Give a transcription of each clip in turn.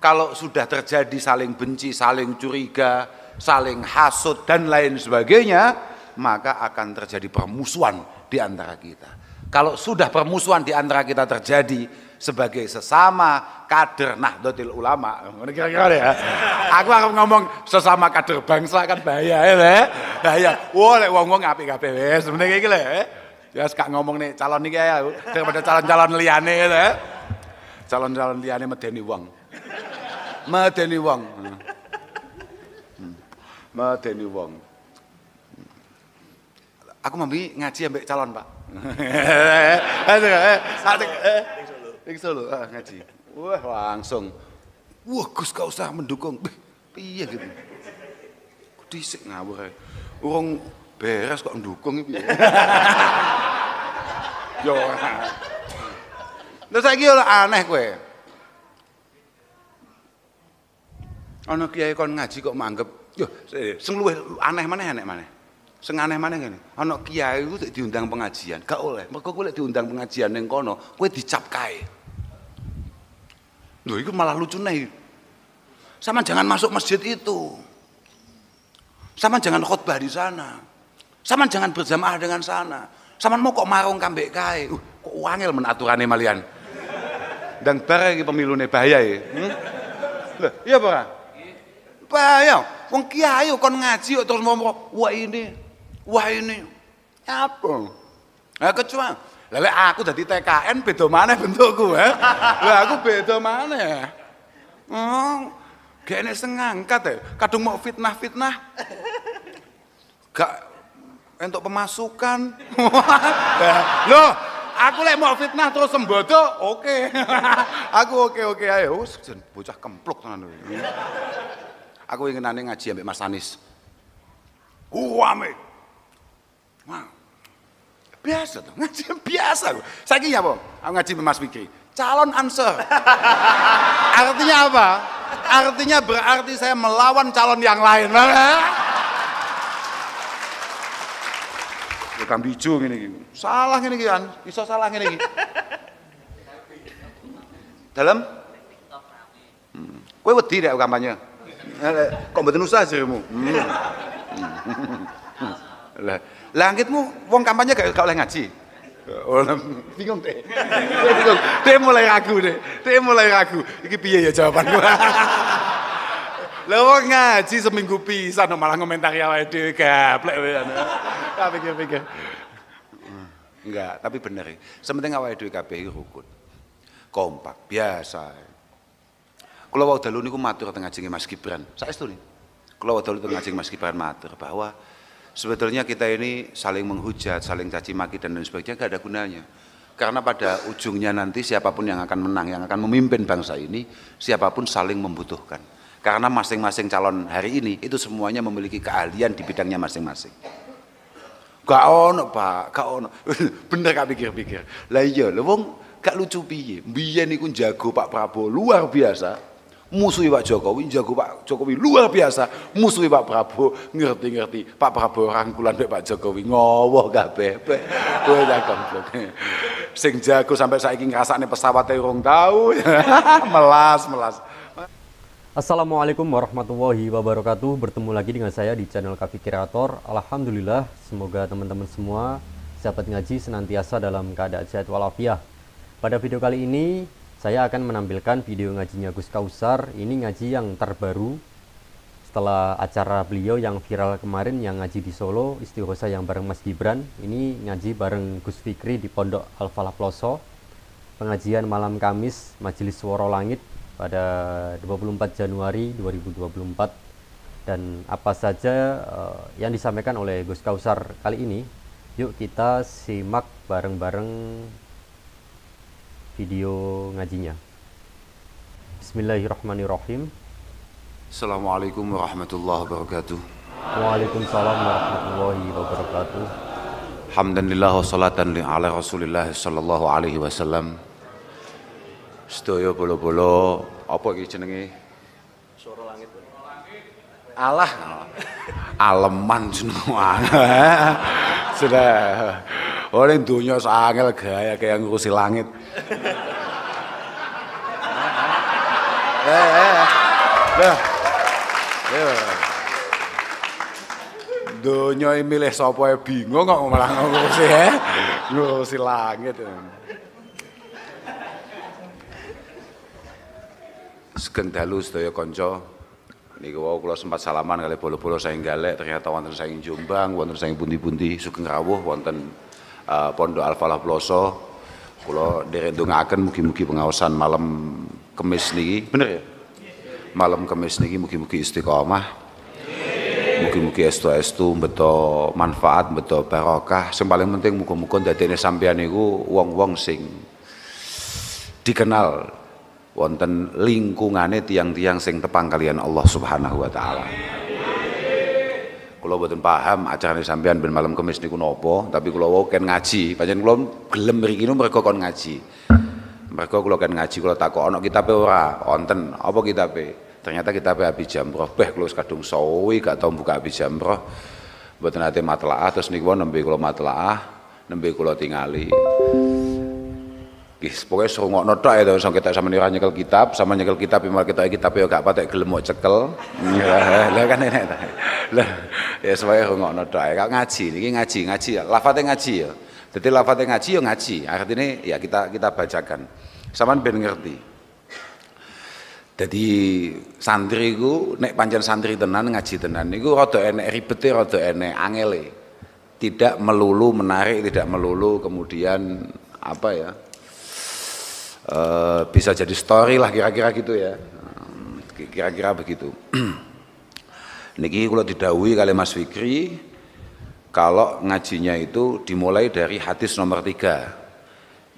Kalau sudah terjadi saling benci, saling curiga, saling hasut dan lain sebagainya, maka akan terjadi permusuhan di antara kita. Kalau sudah permusuhan di antara kita terjadi, sebagai sesama kader Nahdlatul Ulama. Kira-kira ya. Aku akan ngomong sesama kader bangsa kan bahaya ya. Bahaya. Wah, lek wong-wong apik kabeh ya, wis. Sebenarnya iki lho. Ya gak ngomong nih calon iki ya daripada calon-calon liyane ya. Calon-calon liyane medeni wong. Mateni wong. Mateni wong. Aku mambi ngaji ambek calon, Pak. Ning Solo, ah, ngaji. Wah, langsung. Wah, Gus kau usah mendukung. Piye gitu. Kudisik ngawur. Urung beres kok mendukung. iki. Yo. Terus saiki aneh kowe. Ana kiai kon ngaji kok manggep, yo sing luweh aneh maneh aneh maneh. Sing aneh maneh ngene, ana kiai ku diundang pengajian, gak oleh. Mergo kowe diundang pengajian ning kono, kowe dicap kae. Lho iku malah lucu nih. Sama jangan masuk masjid itu. Sama jangan khotbah di sana. Sama jangan berjamaah dengan sana. Sama mau kok marung kambek kae. Uh, kok wangil men aturane malian. Dan bareng pemilu bahaya ya. Hmm? iya apa? Bayang, wong kiai kon ngaji terus ngomong, wah ini, wah ini. Apa? Ya kecuali, lele aku jadi TKN beda mana bentukku ya? Lah aku beda mana ya? Oh, gak enak sengangkat ya, kadung mau fitnah-fitnah. Gak untuk pemasukan. Loh, aku lek mau fitnah terus sembodo, oke. Okay. aku oke okay, oke okay, ayo, bocah kempluk tenan. Aku ingin nanti ngaji ambek Mas Anis. Uwame. Wah. Biasa tuh, ngaji biasa. Saya ya apa? Aku ngaji ambek Mas Fikri. Calon answer. Artinya apa? Artinya berarti saya melawan calon yang lain. Bukan biju ijo Salah ini kan, Bisa salah ini Dalam? Gue Kowe wedi kampanye? Eh, kok mboten usah jerimu. Hmm. Hmm. Lah, langitmu wong kampanye kau oleh ngaji. Eh, orang bingung teh, bingung. mulai ragu deh. teh mulai ragu. Iki piye ya jawabanku. Lah wong ngaji seminggu pisan malah ngomentari awake dhewe gaplek ya, Tapi pikir-pikir. Enggak, tapi bener. Sementing awake dhewe kabeh rukun. Kompak, biasa. Kalau wau dalu niku matur teng ajenge Mas Gibran. Saestu nih. Kalau wau dalu teng ajenge Mas Gibran matur bahwa sebetulnya kita ini saling menghujat, saling caci maki dan lain sebagainya gak ada gunanya. Karena pada ujungnya nanti siapapun yang akan menang, yang akan memimpin bangsa ini, siapapun saling membutuhkan. Karena masing-masing calon hari ini itu semuanya memiliki keahlian di bidangnya masing-masing. Gak ono pak, gak ono. Bener gak pikir-pikir. Lah iya, lewong gak lucu piye. biye niku jago Pak Prabowo luar biasa musuh Pak Jokowi, jago Pak Jokowi luar biasa, musuh Pak Prabowo, ngerti-ngerti, Pak Prabowo rangkulan Pak Jokowi, ngowoh gak Kowe tak goblok. Sing jago sampai saya ingin ngrasakne pesawat terung tahu melas melas. Assalamualaikum warahmatullahi wabarakatuh. Bertemu lagi dengan saya di channel Kafi Kreator. Alhamdulillah, semoga teman-teman semua sahabat ngaji senantiasa dalam keadaan sehat walafiat. Pada video kali ini saya akan menampilkan video ngajinya Gus Kausar ini ngaji yang terbaru setelah acara beliau yang viral kemarin yang ngaji di Solo istighosa yang bareng Mas Gibran ini ngaji bareng Gus Fikri di Pondok Al-Falah Ploso pengajian malam Kamis Majelis Suara Langit pada 24 Januari 2024 dan apa saja uh, yang disampaikan oleh Gus Kausar kali ini yuk kita simak bareng-bareng video ngajinya. Bismillahirrahmanirrahim. Assalamualaikum warahmatullahi wabarakatuh. Waalaikumsalam warahmatullahi wabarakatuh. Alhamdulillah wa salatan ala Rasulillah sallallahu alaihi wasallam. Sedaya bolo-bolo apa iki jenenge? Allah aleman semua, Sudah. Orang oh, dunia sangel gaya kayak ngurusi langit. Eh, eh. eh. milih sapa bingung kok malah ngurusi he. Eh. Ngurusi langit. Sekendalu sedaya konco niku wau kula sempat salaman kali bolo-bolo saing galek ternyata wonten saing Jombang wonten saing pundi-pundi sugeng rawuh wonten uh, Pondok Alfalah Ploso kula derek dongaaken mugi-mugi pengawasan malam kemis niki bener ya malam kemis niki mugi-mugi istiqomah mugi-mugi estu-estu beto manfaat beto barokah sing paling penting muga-muga dadene sampeyan niku wong-wong sing dikenal wonten lingkungane tiang-tiang sing tepang kalian Allah Subhanahu wa taala. Kula boten paham acarane sampean ben malam kemis niku nopo, tapi kula wau ken ngaji, pancen kula gelem mriki niku mergo kon ngaji. Mergo kula ken ngaji kula takok ana kitabe ora, wonten apa kitabe? Ternyata kitabe Abi Jamroh, beh kula kadung sowi gak tau buka Abi Jamroh. Boten ate matlaah terus niku nembe kula matlaah, nembe kula tingali. Gis pokoknya suruh ngok notok ya, so kita sama nirah nyekel kitab, sama nyekel kitab, imal ya kita kitab ya gak patek gelem mau cekel. Iya, lah kan enak ta. Lah ya supaya ngok notok ya, ngaji, ini ngaji, ngaji, ya. lafate ngaji ya. Jadi lafate ngaji ya ngaji, artinya ya kita kita bacakan. Saman ben ngerti. Jadi santri ku nek panjang santri tenan ngaji tenan niku rada enek ribete rada enek angele. Tidak melulu menarik, tidak melulu kemudian apa ya? e, bisa jadi story lah kira-kira gitu ya kira-kira begitu niki kalau didawi kali Mas Fikri kalau ngajinya itu dimulai dari hadis nomor tiga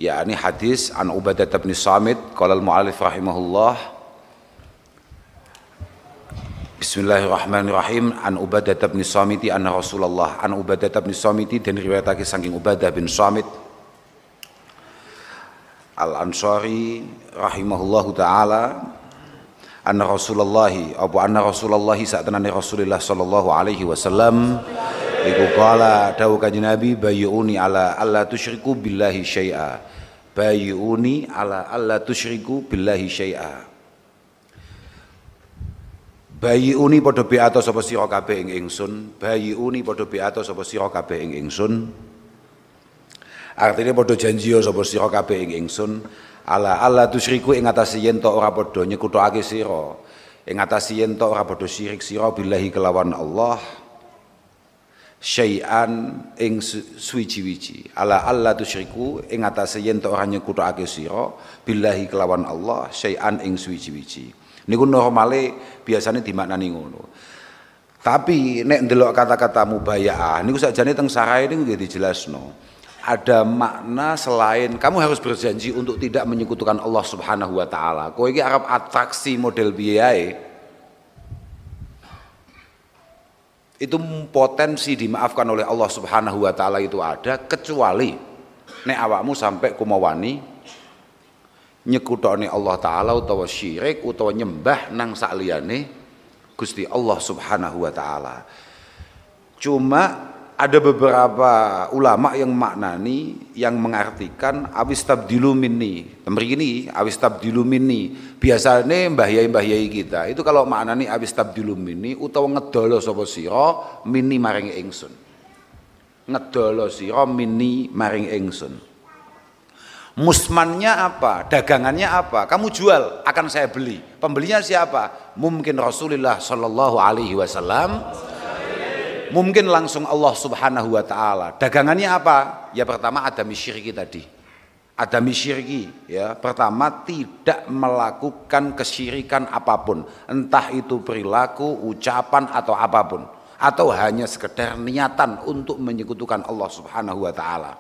ya ini hadis an Ubadah bin Samit kalau mualif rahimahullah Bismillahirrahmanirrahim an Ubadah bin Samiti an Rasulullah an Ubadah bin Samiti dan riwayatake saking Ubadah bin Samit Al-Ansari rahimahullahu taala anna Rasulullah apa anna Rasulullah tenane Rasulullah sallallahu alaihi wasallam iku kala dawuh kanjeng Nabi bayyuni ala alla tusyriku billahi syai'a bayyuni ala alla tusyriku billahi syai'a bayyuni padha beato sapa sira kabeh ing ingsun bayyuni padha beato sapa sira kabeh ing ingsun Artinya podo janji sapa sira kabeh ing ingsun ala ala tusyriku ing atase yen to ora padha nyekutake sira. Ing atase yen to ora padha syirik sira billahi kelawan Allah. Syai'an ing suwiji-wiji. Ala alla tusyriku ing atase yen to ora nyekutake sira billahi kelawan Allah syai'an ing suwiji-wiji. Niku normale biasanya dimaknani ngono. Tapi nek ndelok kata-kata mubayaah niku sakjane teng sarae niku nggih dijelasno ada makna selain kamu harus berjanji untuk tidak menyekutukan Allah Subhanahu wa taala. Kowe iki Arab atraksi model biaya Itu potensi dimaafkan oleh Allah Subhanahu wa taala itu ada kecuali nek awakmu sampai kumawani nyekutone Allah taala utawa syirik utawa nyembah nang sakliyane Gusti Allah Subhanahu wa taala. Cuma ada beberapa ulama yang maknani yang mengartikan awis tabdilu minni ini awis tabdilu minni biasanya mbah yai mbah yai kita itu kalau maknani awis tabdilu minni utawa ngedolo sopo siro minni maring ingsun ngedolo siro minni maring ingsun musmannya apa dagangannya apa kamu jual akan saya beli pembelinya siapa mungkin Rasulullah Shallallahu alaihi wasallam mungkin langsung Allah Subhanahu wa taala. Dagangannya apa? Ya pertama ada misyirki tadi. Ada misyirki ya. Pertama tidak melakukan kesyirikan apapun, entah itu perilaku, ucapan atau apapun atau hanya sekedar niatan untuk menyekutukan Allah Subhanahu wa taala.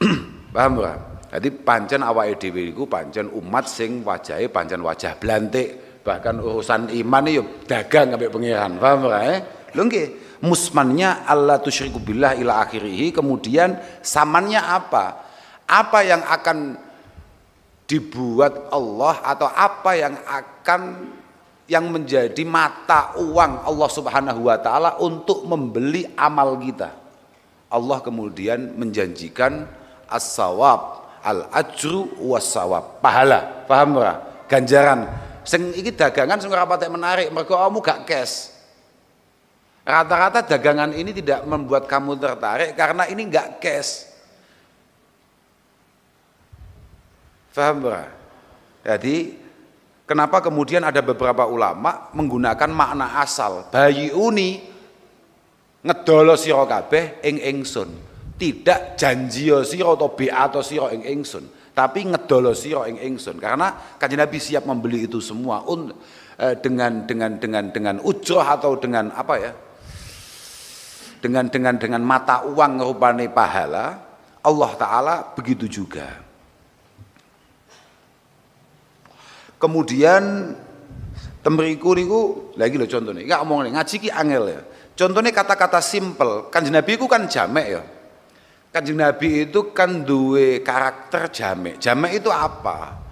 Paham bro? Jadi pancen awa edwiku panjen pancen umat sing wajahe pancen wajah belantik bahkan urusan iman itu dagang sampai pengiran paham ora eh lho nggih musmannya Allah tusyriku billah ila akhirih kemudian samannya apa apa yang akan dibuat Allah atau apa yang akan yang menjadi mata uang Allah Subhanahu wa taala untuk membeli amal kita. Allah kemudian menjanjikan as-sawab, al-ajru was-sawab, pahala. Paham ora? Ganjaran Sing iki dagangan sing ora menarik mergo kamu gak cash. Rata-rata dagangan ini tidak membuat kamu tertarik karena ini gak cash. Faham bro? Jadi kenapa kemudian ada beberapa ulama menggunakan makna asal bayi uni ngedolo siro kabeh ing ingsun tidak janji siro atau beato siro ing ingsun tapi ngedolosi roh ing ingsun karena kanjeng Nabi siap membeli itu semua un, eh, dengan dengan dengan dengan ujroh atau dengan apa ya dengan dengan dengan mata uang rupane pahala Allah taala begitu juga kemudian temeriku niku lagi lo contohnya nggak omong ngaji ki angel ya contohnya kata-kata simple kan nabi ku kan jamek ya Kanjeng Nabi itu kan dua karakter jamek. Jamek itu apa?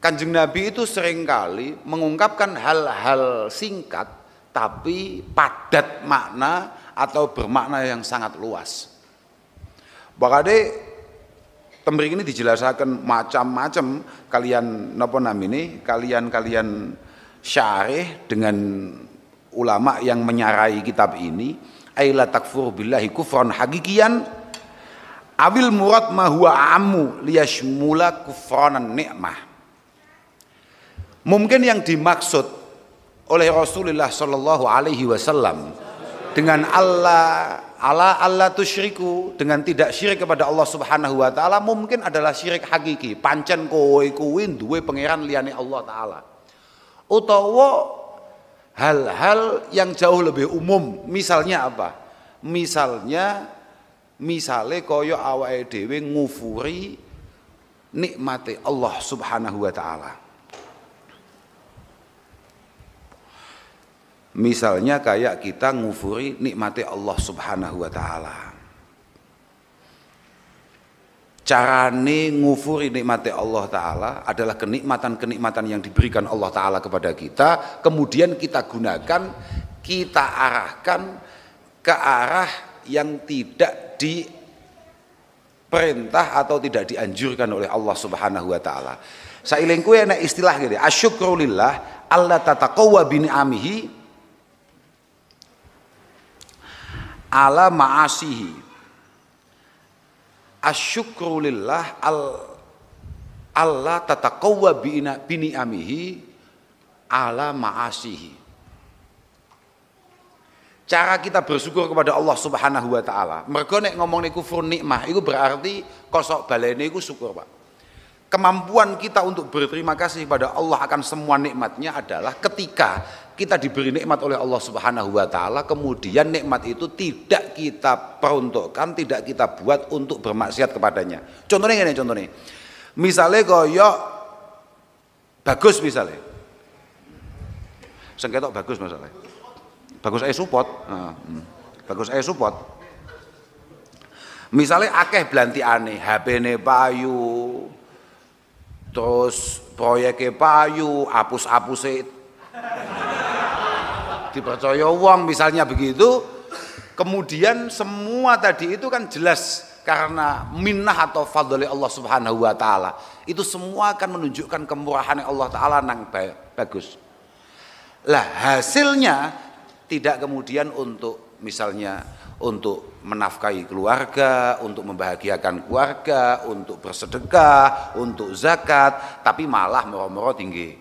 Kanjeng Nabi itu seringkali mengungkapkan hal-hal singkat tapi padat makna atau bermakna yang sangat luas. Bakade tembring ini dijelaskan macam-macam kalian napa namine kalian-kalian syarih dengan ulama yang menyarai kitab ini aila takfur billahi kufran hakikian Awil murad ma huwa amu liyashmula kufranan nikmah. Mungkin yang dimaksud oleh Rasulullah Shallallahu Alaihi Wasallam dengan Allah Allah Allah tusyriku dengan tidak syirik kepada Allah Subhanahu wa taala mungkin adalah syirik hakiki pancen kowe kuwin duwe pangeran liyane Allah taala utawa hal-hal yang jauh lebih umum misalnya apa misalnya Misale kaya awake dhewe ngufuri nikmate Allah Subhanahu wa taala. Misalnya kayak kita ngufuri nikmati Allah Subhanahu wa taala. Carane ngufuri nikmati Allah taala adalah kenikmatan-kenikmatan yang diberikan Allah taala kepada kita, kemudian kita gunakan, kita arahkan ke arah yang tidak diperintah atau tidak dianjurkan oleh Allah Subhanahu wa taala. Sailengku ana istilah gini, asyukrulillah Allah tataqawwa bi ni'amihi ala ma'asihi. Asyukrulillah al Allah tataqawwa bi ni'amihi ala ma'asihi cara kita bersyukur kepada Allah Subhanahu wa taala. Mergo nek ngomong niku kufur nikmah, itu berarti kosok balene iku syukur, Pak. Kemampuan kita untuk berterima kasih kepada Allah akan semua nikmatnya adalah ketika kita diberi nikmat oleh Allah Subhanahu wa taala, kemudian nikmat itu tidak kita peruntukkan, tidak kita buat untuk bermaksiat kepadanya. Contohnya ngene contohnya. Misalnya koyo bagus misalnya. Sengketok bagus masalahnya Bagus saya support. Hmm. Bagus saya support. Misalnya akeh aneh, HP-ne payu, terus proyeknya payu, apus apusit, dipercaya uang misalnya begitu, kemudian semua tadi itu kan jelas karena minnah atau fadli Allah Subhanahu wa taala. Itu semua akan menunjukkan kemurahan Allah taala nang bagus. Lah hasilnya tidak kemudian untuk misalnya untuk menafkahi keluarga, untuk membahagiakan keluarga, untuk bersedekah, untuk zakat, tapi malah moro-moro tinggi.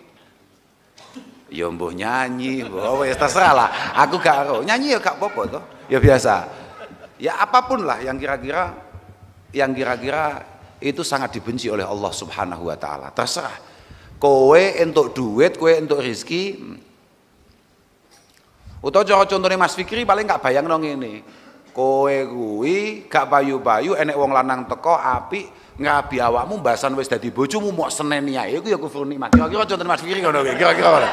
Ya mbuh nyanyi, mbuh wis ya terserah lah. Aku gak Nyanyi ya gak apa-apa toh. Ya biasa. Ya apapun lah yang kira-kira yang kira-kira itu sangat dibenci oleh Allah Subhanahu wa taala. Terserah. Kowe untuk duit, kowe untuk rizki. Utau cara contohnya Mas Fikri paling gak dong ini, Kowe kuwi gak bayu-bayu enek wong lanang teko api ngabi awakmu mbasan wis dadi bojomu mau seneni ae iku ya kufur nikmat. Kira-kira contohnya Mas Fikri ngono kuwi, kira-kira.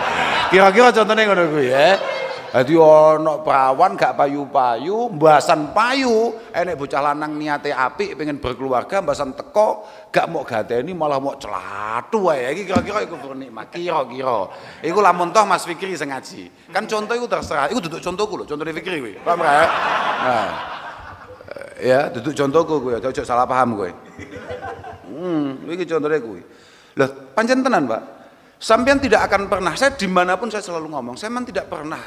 Kira-kira contone ngono kuwi ya. Jadi ono perawan gak payu-payu, mbasan payu, enek bocah lanang niate api pengen berkeluarga mbasan teko, gak mau ini malah mau celatu ya. Iki kira-kira iku nikmat kira-kira. Iku lamun toh Mas Fikri sing ngaji. Kan contoh iku terserah. Iku duduk contohku lho, Contoh Fikri kuwi. Paham Ya? Nah. Eh, ya, duduk contohku kuwi, ojo salah paham gue. Hmm, iki contohnya kuwi. Lah, pancen tenan, Pak. Sampian tidak akan pernah, saya dimanapun saya selalu ngomong, saya memang tidak pernah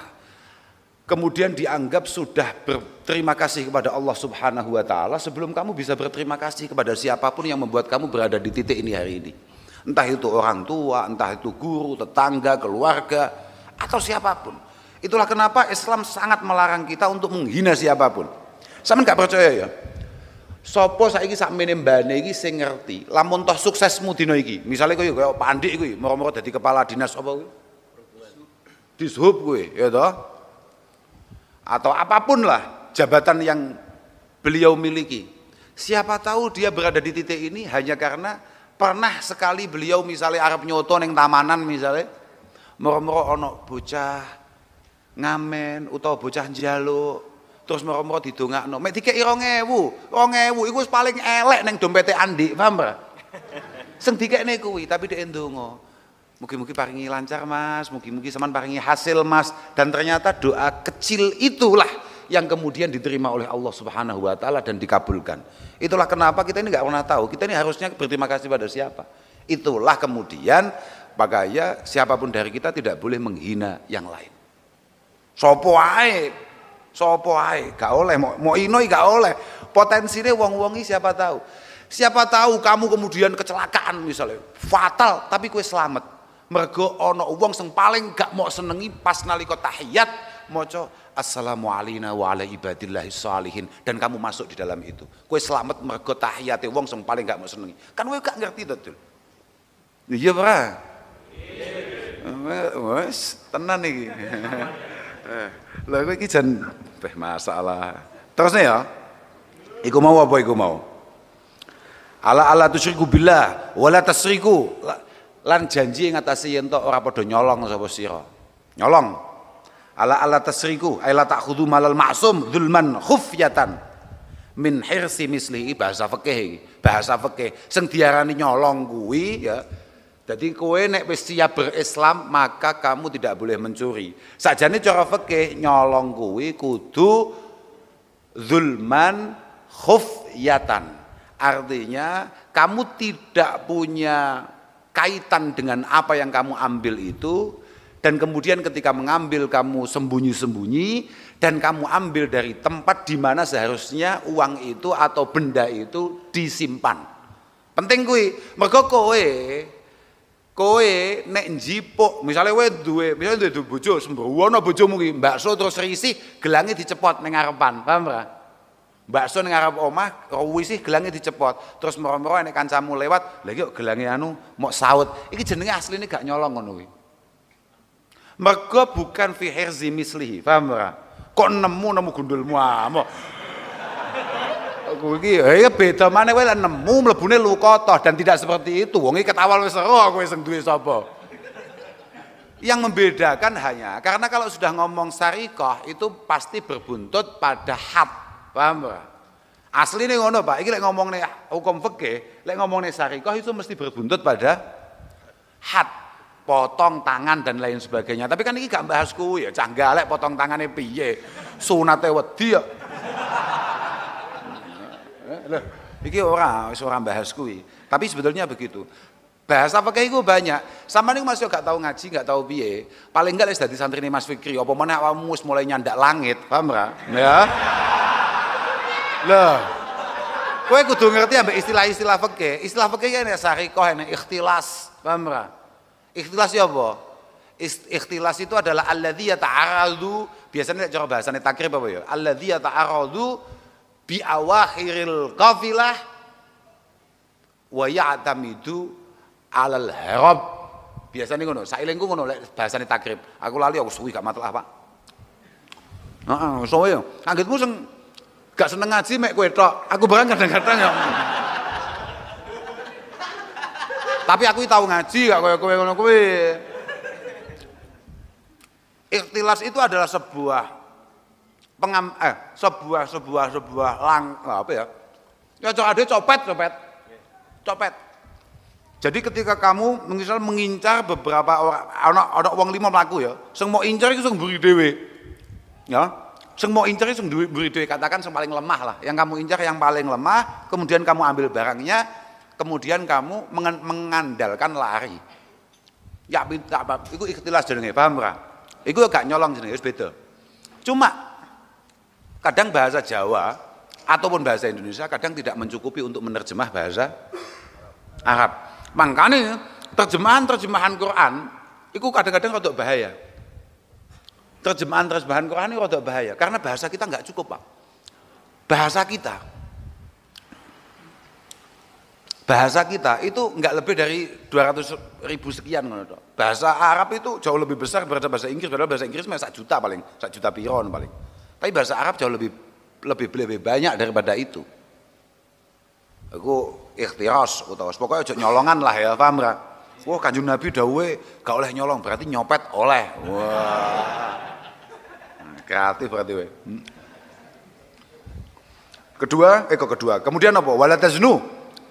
kemudian dianggap sudah berterima kasih kepada Allah Subhanahu wa taala sebelum kamu bisa berterima kasih kepada siapapun yang membuat kamu berada di titik ini hari ini. Entah itu orang tua, entah itu guru, tetangga, keluarga atau siapapun. Itulah kenapa Islam sangat melarang kita untuk menghina siapapun. Sama nggak percaya ya? Sopo saiki sak menembane iki sing ngerti, lamun toh suksesmu dina iki. Misale kowe kaya Pak gue, mau moro-moro dadi kepala dinas apa kuwi? Dishub kuwi, ya toh? atau apapun lah jabatan yang beliau miliki. Siapa tahu dia berada di titik ini hanya karena pernah sekali beliau misalnya Arab nyoto neng tamanan misalnya moro-moro ono bocah ngamen atau bocah jaluk terus moro-moro didongakno mek wu ironge wu itu paling elek neng dompete Andi paham ora sing nekui, tapi dhek endungo Mugi-mugi paringi lancar mas, mugi-mugi saman paringi hasil mas. Dan ternyata doa kecil itulah yang kemudian diterima oleh Allah subhanahu wa ta'ala dan dikabulkan. Itulah kenapa kita ini nggak pernah tahu, kita ini harusnya berterima kasih pada siapa. Itulah kemudian makanya siapapun dari kita tidak boleh menghina yang lain. Sopo ae, sopo ae, gak oleh, mau, mau inoi gak oleh. Potensinya wong-wongi siapa tahu. Siapa tahu kamu kemudian kecelakaan misalnya, fatal tapi kue selamat mergo ana wong sing paling gak mau senengi pas nalika tahiyat maca assalamu alaina wa ala ibadillahi salihin dan kamu masuk di dalam itu kowe selamat mergo tahiyate wong sing paling gak mau senengi kan kowe gak ngerti to Dul iya ora iya. wes tenan iki lha kowe iki jan teh masalah terusnya ya iku mau apa iku mau ala ala tusyriku billah wala tasriku lan janji yang ngatasi yen to ora padha nyolong sapa sira. Nyolong. Ala ala tasriku, ala ta'khudhu malal ma'sum dzulman khufyatan min hirsi misli bahasa fikih bahasa fikih sing diarani nyolong kuwi ya jadi kowe nek wis siap berislam maka kamu tidak boleh mencuri. Sajane cara fikih nyolong kuwi kudu zulman khufyatan. Artinya kamu tidak punya kaitan dengan apa yang kamu ambil itu dan kemudian ketika mengambil kamu sembunyi-sembunyi dan kamu ambil dari tempat di mana seharusnya uang itu atau benda itu disimpan. Penting kuwi, mergo kowe kowe nek njipuk, misalnya kowe duwe, misalnya duwe bojo, sembowono bojomu ki bakso terus risih, gelangnya dicepot ning ngarepan, paham ora? Bakso ning ngarep omah sih gelangnya dicepot, terus meromro enek kancamu lewat, lha yuk gelangnya anu mau saut. Iki jenenge asline gak nyolong ngono kuwi. Mergo bukan fi herzi mislihi, paham ora? Kok nemu nemu gundulmu amo. Ah, Aku iki ya beda mana kowe nemu mlebune luka toh dan tidak seperti itu. Wong iki ketawal wis ero kowe sing duwe sapa. Yang membedakan hanya karena kalau sudah ngomong sarikoh itu pasti berbuntut pada hat Paham, asli nih ngono, Pak. Ini lek ngomong nih hukum fikih, lek ngomong nih syariah itu mesti berbuntut pada hat, potong tangan dan lain sebagainya. Tapi kan ini gak bahas kuwi ya, cah galek potong tangannya piye, sunate wedi ya. Eh, iki ora ora bahas kuwi. Tapi sebetulnya begitu. Bahasa apa pakai itu banyak. Sama nih masih gak tahu ngaji, gak tahu biye. Paling enggak les dari santri nih Mas Fikri. Apa mana awamu mulai nyandak langit, paham ra? Ya. Loh. Kowe kudu ngerti ambek istilah-istilah fikih. Istilah fikih kan sari sarikoh, ini ikhtilas, paham ora? Ikhtilas ya apa? Ikhtilas itu adalah alladzi ta'aradu biasanya cara bahasane takrib apa ya? Alladzi ta'aradu bi awakhiril qafilah wa ya'tamidu alal harab. Biasanya ngono, sailengku ngono lek bahasane takrib. Aku lali aku suwi gak matelah, Pak. Heeh, nah, sowe Anggitmu sing Gak seneng ngaji mek kowe tok. Aku barang kadang-kadang ya. Tapi aku tahu ngaji gak kowe kowe ngono kowe. Ikhtilas itu adalah sebuah pengam eh sebuah sebuah sebuah lang eh, apa ya? Ya cok ada copet copet. Copet. Jadi ketika kamu misal mengincar beberapa orang, anak anak uang lima pelaku ya, semua incar itu semua beri dewe. Ya, Sing mau incer sing duwe katakan sing paling lemah lah. Yang kamu incer yang paling lemah, kemudian kamu ambil barangnya, kemudian kamu mengandalkan lari. Ya minta apa? itu ikhtilas jenenge, paham ora? Iku gak nyolong jenenge, wis beda. Cuma kadang bahasa Jawa ataupun bahasa Indonesia kadang tidak mencukupi untuk menerjemah bahasa Arab. Makanya terjemahan-terjemahan Quran itu kadang-kadang rada bahaya terjemahan-terjemahan Quran ini rada bahaya karena bahasa kita nggak cukup, Pak. Bahasa kita bahasa kita itu nggak lebih dari 200 ribu sekian bahasa Arab itu jauh lebih besar daripada bahasa Inggris padahal bahasa Inggris masih satu juta paling satu juta piron paling tapi bahasa Arab jauh lebih lebih lebih banyak daripada itu aku ikhtiras atau pokoknya nyolongan lah ya paham gak? wah kanjeng Nabi dawe gak oleh nyolong berarti nyopet oleh wah wow. Kreatif berarti we. Hmm. Kedua, eh kok kedua. Kemudian apa? Wala taznu.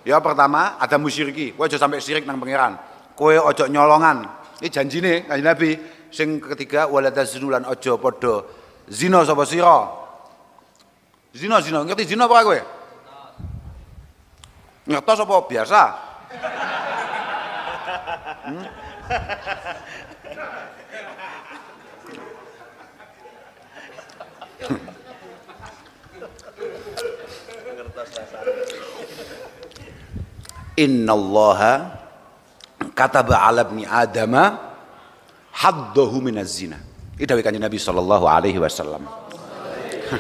Ya pertama ada musyriki. Kowe aja sampai sirik nang pangeran. Kowe ojo nyolongan. Ini janjine Kanjeng Nabi. Sing ketiga wala taznu lan aja padha zina sapa sira. Zina zina ngerti zina apa kowe? Ngertos apa biasa? Hmm? innallaha kataba ala ibni adama haddahu minaz zina itu dawuh kanjeng Nabi sallallahu alaihi wasallam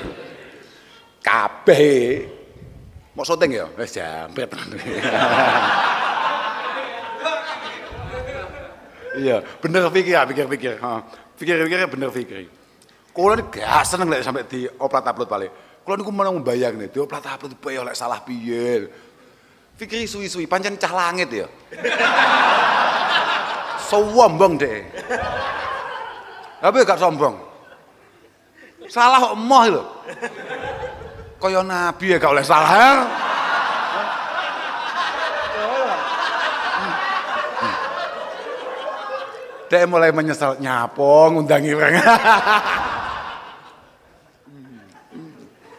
kabeh mau syuting ya wis jambret iya bener pikir pikir-pikir pikir-pikir ya bener pikir kula ini gak seneng lek sampe dioplat upload paling kula niku menang mbayang nih dioplat upload bae oleh salah piye Fikri suwi-suwi pancen cah langit ya. Sombong deh. Tapi gak sombong. Salah kok emoh lho. Kaya nabi ya gak oleh salah. Ya. Hmm. Hmm. Dia mulai menyesal nyapo ngundangi orang. Hmm.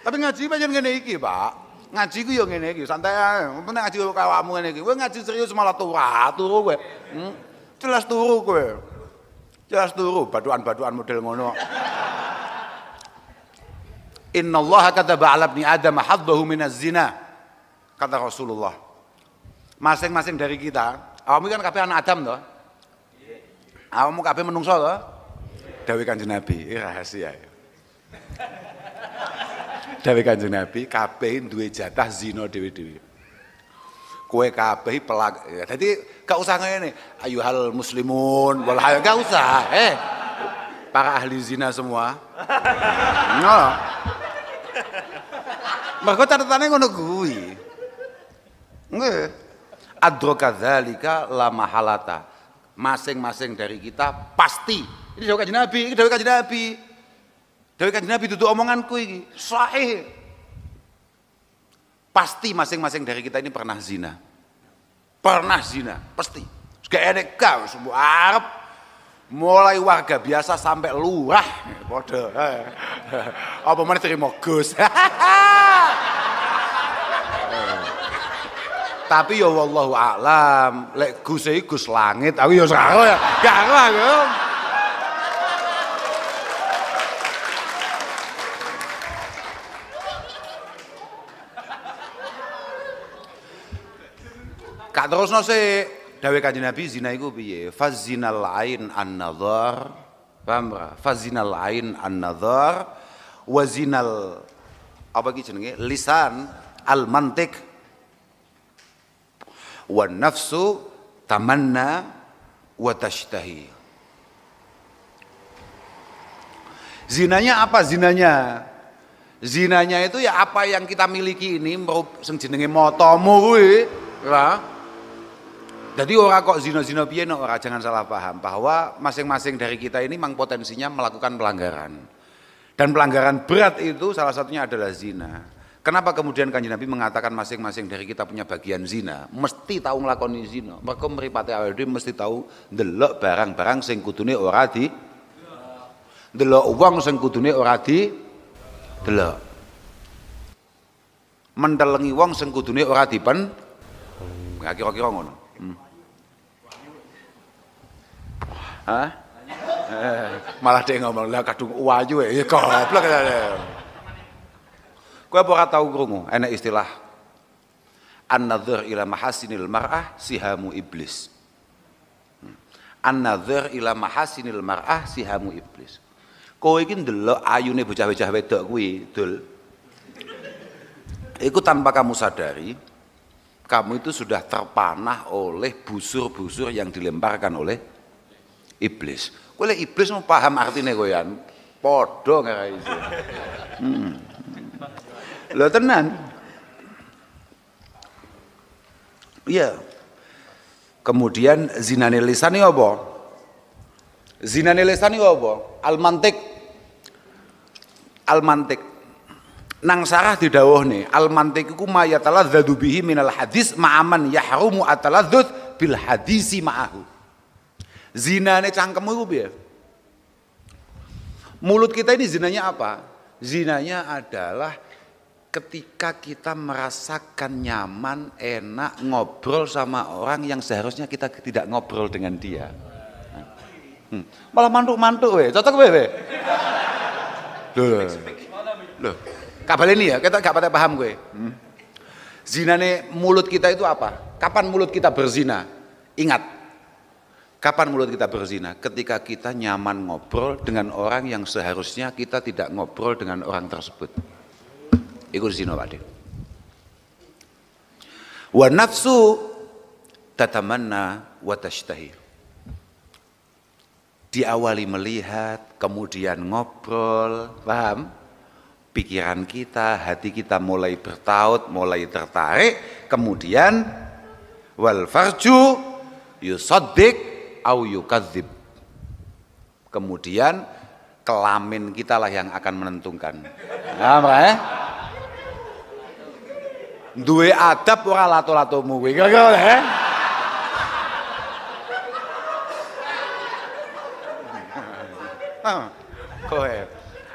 Tapi ngaji pancen ngene iki, Pak ngaji ku yo ya ngene iki, santai ae. ngaji karo awakmu ngene iki. ngaji serius malah turu ah, turu kowe. Hmm? Jelas turu kowe. Jelas turu baduan-baduan model ngono. Inna Allah kataba ala ibni Adam haddahu minaz zina. Kata Rasulullah. Masing-masing dari kita, awakmu kan kabeh anak Adam toh? Awakmu kabeh menungso toh? Dawe Kanjeng Nabi, rahasia. Ya dari Kanjeng Nabi kabeh duwe jatah zina dewi dewi, kue kabeh pelak. Ya, dadi gak usah ngene, ayuhal muslimun wal hayal gak usah. Eh. Para ahli zina semua. Mereka Mergo catetane ngono kuwi. Nggih. Adroka kadzalika la mahalata. Masing-masing dari kita pasti. Ini dawuh Kanjeng Nabi, ini dawuh Kanjeng Nabi. Dari kanjeng Nabi duduk omonganku ini, sahih. Pasti masing-masing dari kita ini pernah zina. Pernah zina, pasti. Gak enak kau, semua Arab, mulai warga biasa sampai lurah. Waduh. Eh. Apa mana terima gus. Tapi ya Allah alam, lek gus Gus langit, aku ya salah ya. Gak ya. Tak terus nasi dawe kaji Nabi zina itu piye? Fazina lain an nazar, Paham ora? Fazinal lain an nazar, wazinal apa gitu nengi? Lisan al mantik wan nafsu tamanna watashtahi. Zinanya apa zinanya? Zinanya itu ya apa yang kita miliki ini, sing jenenge motomu kuwi, ya. Jadi orang kok zina-zina piye no, orang jangan salah paham bahwa masing-masing dari kita ini memang potensinya melakukan pelanggaran. Dan pelanggaran berat itu salah satunya adalah zina. Kenapa kemudian kanji Nabi mengatakan masing-masing dari kita punya bagian zina? Mesti tahu ngelakoni zina. Mereka meripati awal mesti tahu delok barang-barang sing kudune ora di delok uang sing kudune ora di delok. mendalangi uang sing kudune ora dipen. Ya, kira-kira ngono. Hah? Eh, malah dia ngomong lah kadung uayu ya goblok kowe apa ora tau krungu enek istilah an-nadzur ila mahasinil mar'ah sihamu iblis hmm. an-nadzur ila mahasinil mar'ah sihamu iblis kowe iki ndelok ayune bocah-bocah wedok kuwi dul Iku tanpa kamu sadari, kamu itu sudah terpanah oleh busur-busur yang dilemparkan oleh iblis. Kowe lek iblis mau paham artine koyan. Padha kae iso. Hmm. Lho tenan. Iya. Kemudian zina lisan iki apa? Zinane lisan iki apa? Almantik. Almantik. Nang sarah didawuhne, almantik iku mayatalah zadubihi minal hadis ma'aman yahrumu ataladzud bil hadisi ma'ahu. Zinane cangkem itu ya. Mulut kita ini zinanya apa? Zinanya adalah ketika kita merasakan nyaman, enak ngobrol sama orang yang seharusnya kita tidak ngobrol dengan dia. Hmm. Malah mantuk-mantuk weh. cocok weh, weh. Loh. Loh. Kabel ini ya, kita gak pada paham gue. Hmm. Zinane mulut kita itu apa? Kapan mulut kita berzina? Ingat, Kapan mulut kita berzina? Ketika kita nyaman ngobrol dengan orang yang seharusnya kita tidak ngobrol dengan orang tersebut. Ikut zina Pak Wa nafsu tatamanna wa tashtahi. Diawali melihat, kemudian ngobrol, paham? Pikiran kita, hati kita mulai bertaut, mulai tertarik, kemudian wal farju yusaddiq au yukadzib. Kemudian kelamin kita lah yang akan menentukan. Nah, makanya eh? duwe adab ora lato-latomu kuwi. Eh? Kowe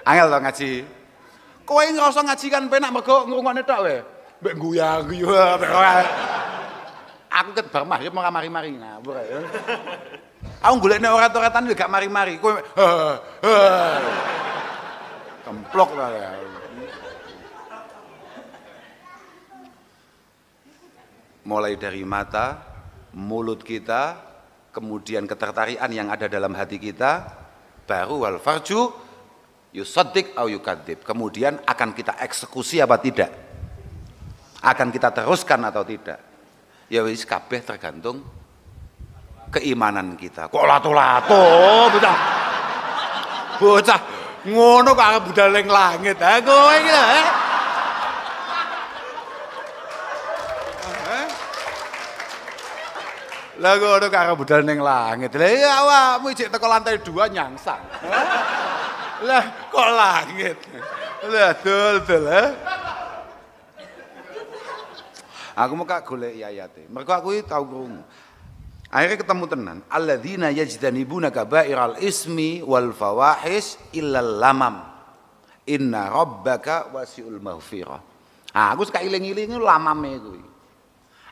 angel to ngaji. Kowe ngrasa ngaji kan penak mergo ngrungokne tok kowe. Mbek guyu-guyu aku ket bar mau kamari mari-mari nah, bukan ya. Aku orang orang oratan gak mari-mari. kue Kemplok lah ya. Mulai dari mata, mulut kita, kemudian ketertarikan yang ada dalam hati kita, baru wal farju yusaddiq au yukadzib. Kemudian akan kita eksekusi apa tidak? Akan kita teruskan atau tidak? ya wis kabeh tergantung keimanan kita. Kok latu-latu, bocah. Bocah ngono kok arep budal ning langit. Ha kowe iki lho. Lah ngono kok arep budal ning langit. Lah ya awakmu cek teko lantai 2 nyangsang. Lah kok langit. Lah dul dul. Aku mau kak golek ayate. Mereka aku tahu kerungu. Akhirnya ketemu tenan. Alladzina yajtanibuna kaba'iral ismi wal fawahis illa lamam. Inna rabbaka wasiul maghfirah. Nah, aku suka iling-iling lamam itu.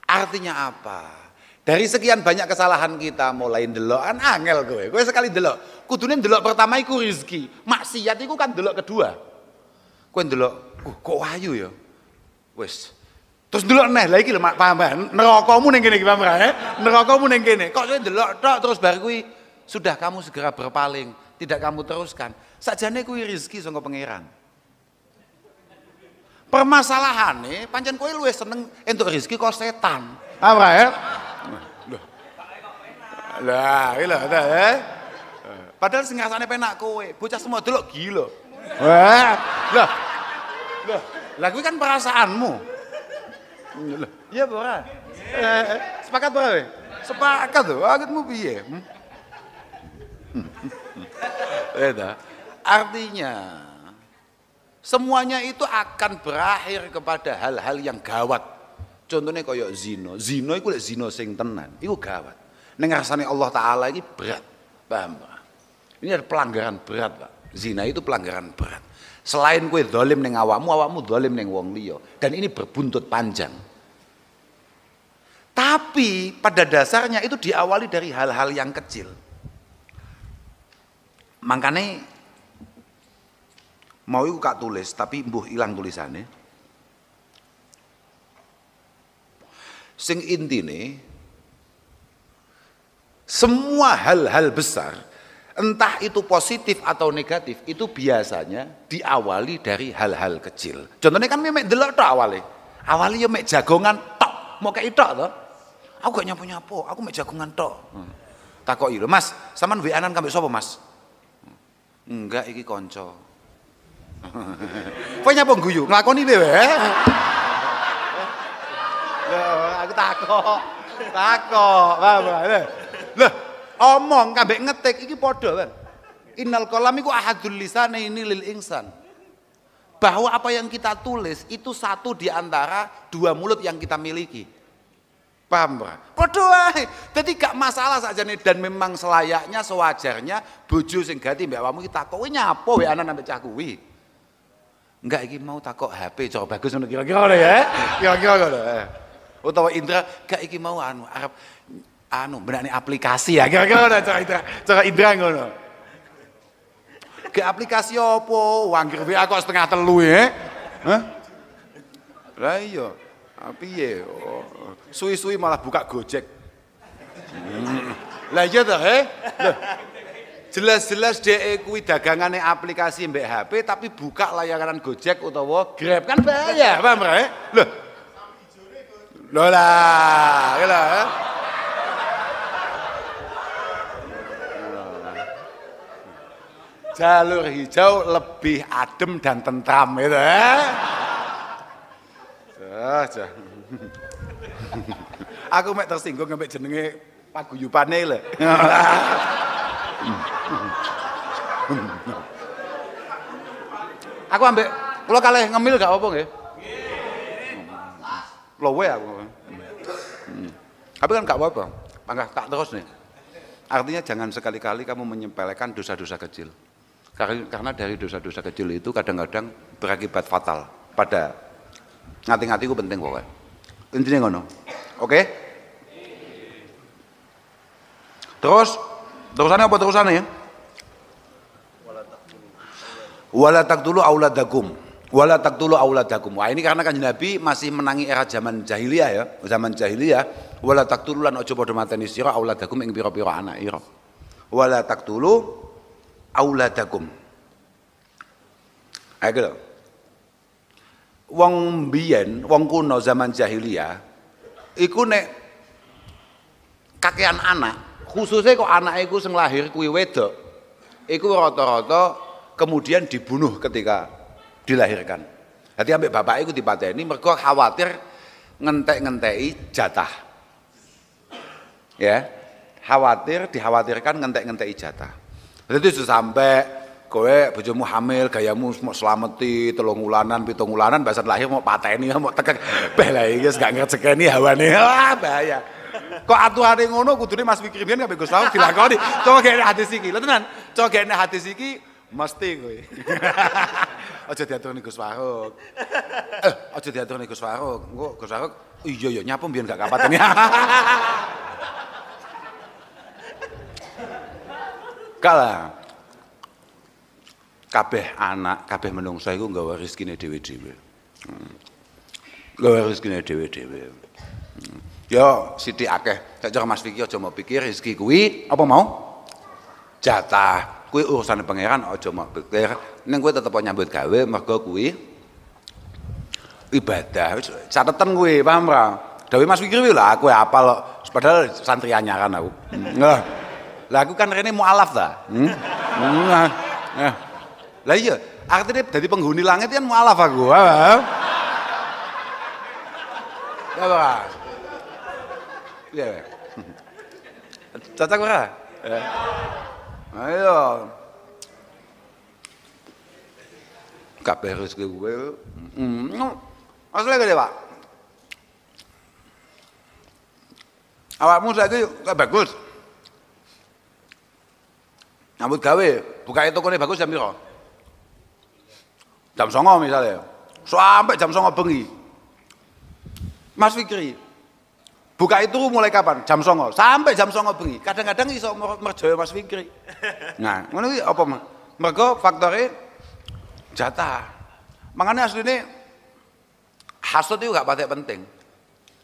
Artinya apa? Dari sekian banyak kesalahan kita mulai ndelokan angel gue. Gue sekali delok. kudune delok pertama iku rezeki. Maksiat iku kan delok kedua. Kowe delok. uh, kok ayu ya?" Wis, Terus dulu neh, lagi iki lho paham kan? Nerakamu ning kene iki paham kan? Eh? Nerakamu ning kene. Kok saya delok tok terus baru kuwi sudah kamu segera berpaling, tidak kamu teruskan. Sajane kuwi rezeki saka pangeran. Permasalahane pancen kowe luwih seneng entuk rezeki kok setan. Paham ya? Loh. Lah, iki lho ta, eh? Padahal sing rasane penak kowe, bocah semua delok gila. Wah, lah. Lah, lah kan perasaanmu. Iya apa eh, eh, sepakat ora we? Sepakat lho, aketmu piye? Beda. Hmm? Hmm. Artinya semuanya itu akan berakhir kepada hal-hal yang gawat. Contohnya koyo zino, zino itu lek zino sing tenan, itu gawat. Neng Allah Taala ini berat, paham Pak? Ini ada pelanggaran berat Pak. Zina itu pelanggaran berat. Selain kue dolim neng awamu, awamu dolim neng wong liyo. Dan ini berbuntut panjang. Tapi pada dasarnya itu diawali dari hal-hal yang kecil. Makanya mau iku kak tulis tapi mbuh hilang tulisannya. Sing inti nih, semua hal-hal besar entah itu positif atau negatif itu biasanya diawali dari hal-hal kecil. Contohnya kan memek delok tok awale. Awali ya mek jagongan tok, mau kayak tok toh. Aku gak nyapu-nyapu, aku mau jagungan toh Hmm. Takoki lho, Mas, sampean wa anan kambek sopo Mas? Enggak iki konco. kau nyapu guyu? ngelakoni piye Lho, aku takok. Takok, paham Lho, omong kambek ngetek, iki podo kan. Innal qalam iku ahadul lisana ini lil insan. Bahwa apa yang kita tulis itu satu di antara dua mulut yang kita miliki. Paham, Pak? Padha wae. Dadi gak masalah sakjane dan memang selayaknya sewajarnya bojo sing ganti mbak awakmu kita takok kowe nyapa wae anak nambah cah kuwi. Enggak iki mau takok HP coba bagus ngono kira-kira ngono ya. Kira-kira ngono. Eh. Utawa Indra gak iki mau anu Arab anu berani aplikasi ya kira-kira ngono cara Indra. Cara Indra ngono. ke aplikasi opo? Wangger WA kok setengah telu ya. Hah? Lah iya. Ah, piye ya, suwi-suwi malah buka Gojek. Hmm. Lah iya toh, he? Jelas-jelas DE kuwi dagangane aplikasi mbek HP tapi buka layanan Gojek utawa Grab kan bahaya, paham ora, Loh. Loh lah, iya lho. Jalur hijau lebih adem dan tentram gitu ya aja. Aku mek tersinggung ambek jenenge paguyupane lho. aku ambek kula kalih ngemil gak apa nggih? Lowe aku. Tapi kan gak apa-apa. Panggah tak terus nih. Artinya jangan sekali-kali kamu menyempelekan dosa-dosa kecil. Karena dari dosa-dosa kecil itu kadang-kadang berakibat fatal pada Ngati-ngati ku penting pokoknya. Intinya ngono. Oke? Okay? Terus terusannya apa terusannya ya? Wala taqtulu auladakum. Wala taqtulu auladakum. Wah ini karena kan Nabi masih menangi era zaman jahiliyah ya, zaman jahiliyah. Wala taqtulu lan ojo podo mateni sira auladakum ing piro piro anak iro Wala taqtulu auladakum. Ayo wong biyen, wong kuno zaman jahiliyah iku nek kakean anak, khususnya kok anak iku sing lahir kuwi wedok, iku rata-rata kemudian dibunuh ketika dilahirkan. Jadi ambek bapak iku dipateni mergo khawatir ngentek-ngentei jatah. Ya, khawatir dikhawatirkan ngentek-ngentei jatah. Jadi susah sampai kowe bojomu hamil gayamu mau selameti telung ulanan pitung ulanan bahasa lahir mau pateni mau tekek beh lah iki gak ngecekeni nih wah bahaya kok atuh hari ngono kudune Mas Fikri biyen tau Gusti kau nih coba kayaknya hati siki lo tenan coba kayaknya hati siki mesti Ojo aja nih Gus Farouk eh aja nih Gus Farouk gue Gus Farouk iya ya nyapu biyen gak kapateni kalah kabeh anak, kabeh menungsa iku nggawa rezekine dhewe-dhewe. Hmm. Nggawa rezekine dhewe-dhewe. Hmm. Ya sithik akeh. tak cara Mas Fiki aja mau pikir rezeki kuwi apa mau? Jatah. Kuwi urusan pangeran aja mau pikir. Ning kowe tetep nyambut gawe mergo kuwi ibadah. Catatan kuwi, paham ora? Dawe Mas Fiki kuwi lah aku apal padahal santri anyaran aku. Hmm. Lah aku kan rene mualaf ta. Hmm? hmm nah. nah. Lah iya, artinya dari penghuni langit kan mualaf aku. Ya apa? Iya. Ya. Cocok ora? Ya. Ayo. Kabeh rezeki gue. Asli gede, Pak. Awakmu saiki gak bagus. Nyambut gawe, bukae tokone bagus jam piro? Jam songo misalnya. Sampai jam songo bengi. Mas Fikri, buka itu mulai kapan? Jam songo, sampai jam songo bengi. Kadang-kadang iso merjaya Mas Fikri. Nah, ngono iki apa, Mereka Mergo faktore jatah. Makanya ini, hasut itu gak patek penting.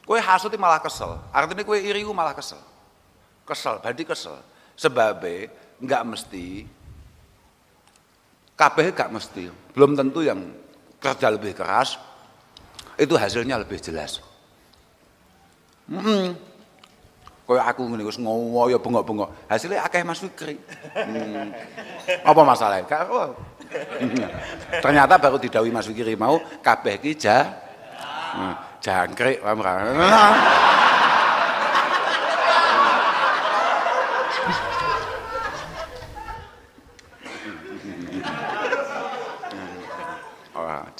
Kue hasut itu malah kesel. Artinya kue iri malah kesel. Kesel, berarti kesel. Sebabnya nggak mesti Kabeh gak mesti. Belum tentu yang kerja lebih keras itu hasilnya lebih jelas. Mm -mm. Kaya aku ngene wis ngowo ya bengok-bengok. Hasilnya akeh Mas Fikri. Hmm. Apa masalahnya? Kak, oh. Ternyata baru didawi Mas Fikri mau kabeh ki ja. Ah, jangkrik paham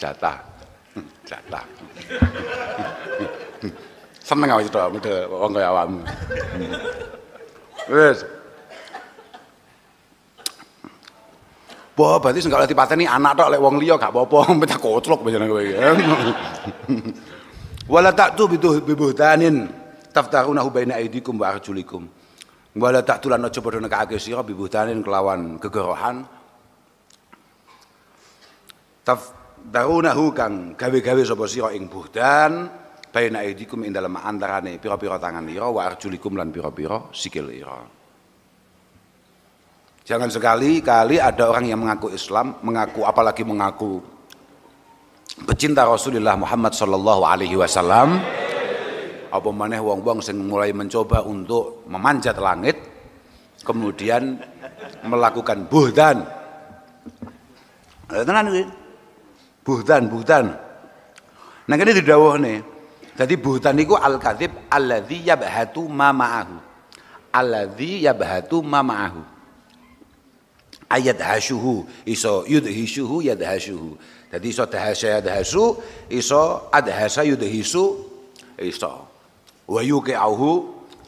jatah. jatah. Seneng awake tok muda wong kaya awakmu. Wis. Wah, berarti sing gak oleh dipateni anak tok lek wong liya gak apa-apa, pecah koclok panjenengan kowe iki. Ya. Wala ta'tu bibuhtanin taftarunahu baina aidikum wa arjulikum. Wala ta'tu lan aja padha nekake sira bibuhtanin kelawan kegerohan. Taf darunahu kang gawe-gawe sapa sira ing buhdan baina aidikum ing dalam antarane pira-pira tangan ira wa arjulikum lan pira-pira sikil ira Jangan sekali kali ada orang yang mengaku Islam, mengaku apalagi mengaku pecinta Rasulullah Muhammad sallallahu alaihi wasallam apa maneh wong-wong sing mulai mencoba untuk memanjat langit kemudian melakukan buhdan tenan buhtan buhtan nah kene didawuh nih jadi buhtan itu al kadhib alladzi yabhatu ma ma'ahu alladzi yabhatu ma ma'ahu ayat hasyuhu iso yudhisuhu yadhasuhu jadi iso dahasa yadhasu iso adhasa yudhisu iso wa yuqi'uhu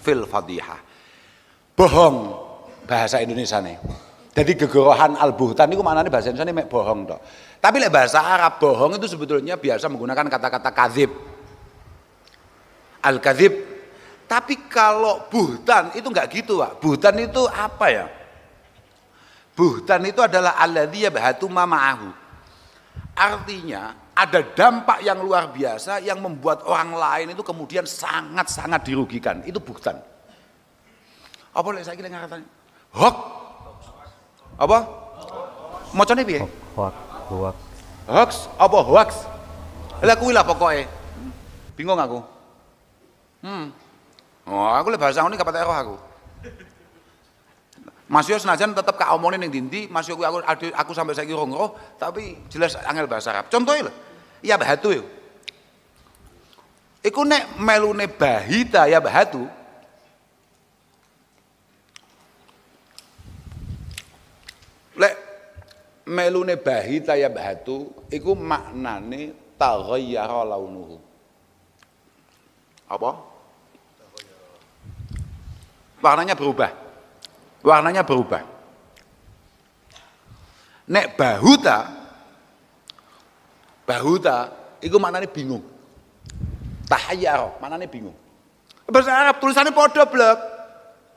fil fadihah bohong bahasa Indonesia nih jadi kegorohan al buhtan itu nih bahasa Indonesia nih bohong toh tapi lek bahasa Arab bohong itu sebetulnya biasa menggunakan kata-kata kadzib. Al-kadzib. Tapi kalau buhtan itu enggak gitu, Pak. Buhtan itu apa ya? Buhtan itu adalah alladzi yabhatu ma'ahu. Artinya ada dampak yang luar biasa yang membuat orang lain itu kemudian sangat-sangat dirugikan. Itu buhtan. Apa lek saiki lek ngarani? Hok. Apa? Macane piye? Hok. Hoax. Hoax apa hoax? Lah kuwi lah pokoke. Bingung aku. Hmm. Oh, aku le bahasa ngene patah roh aku. Mas Yo senajan tetap kak omongin yang dindi, Mas Yo aku, aku, aku sampai saya roh roh, tapi jelas angel bahasa Arab. Contohnya lah, ya bahatu yo. Iku nek melune bahita ya bahatu. Lek melune bahi tayab hatu iku maknane taghayyara launuhu. Apa? Warnanya berubah. Warnanya berubah. Nek bahuta bahuta iku maknane bingung. Tahayyara maknane bingung. Bahasa Arab tulisannya podo blek.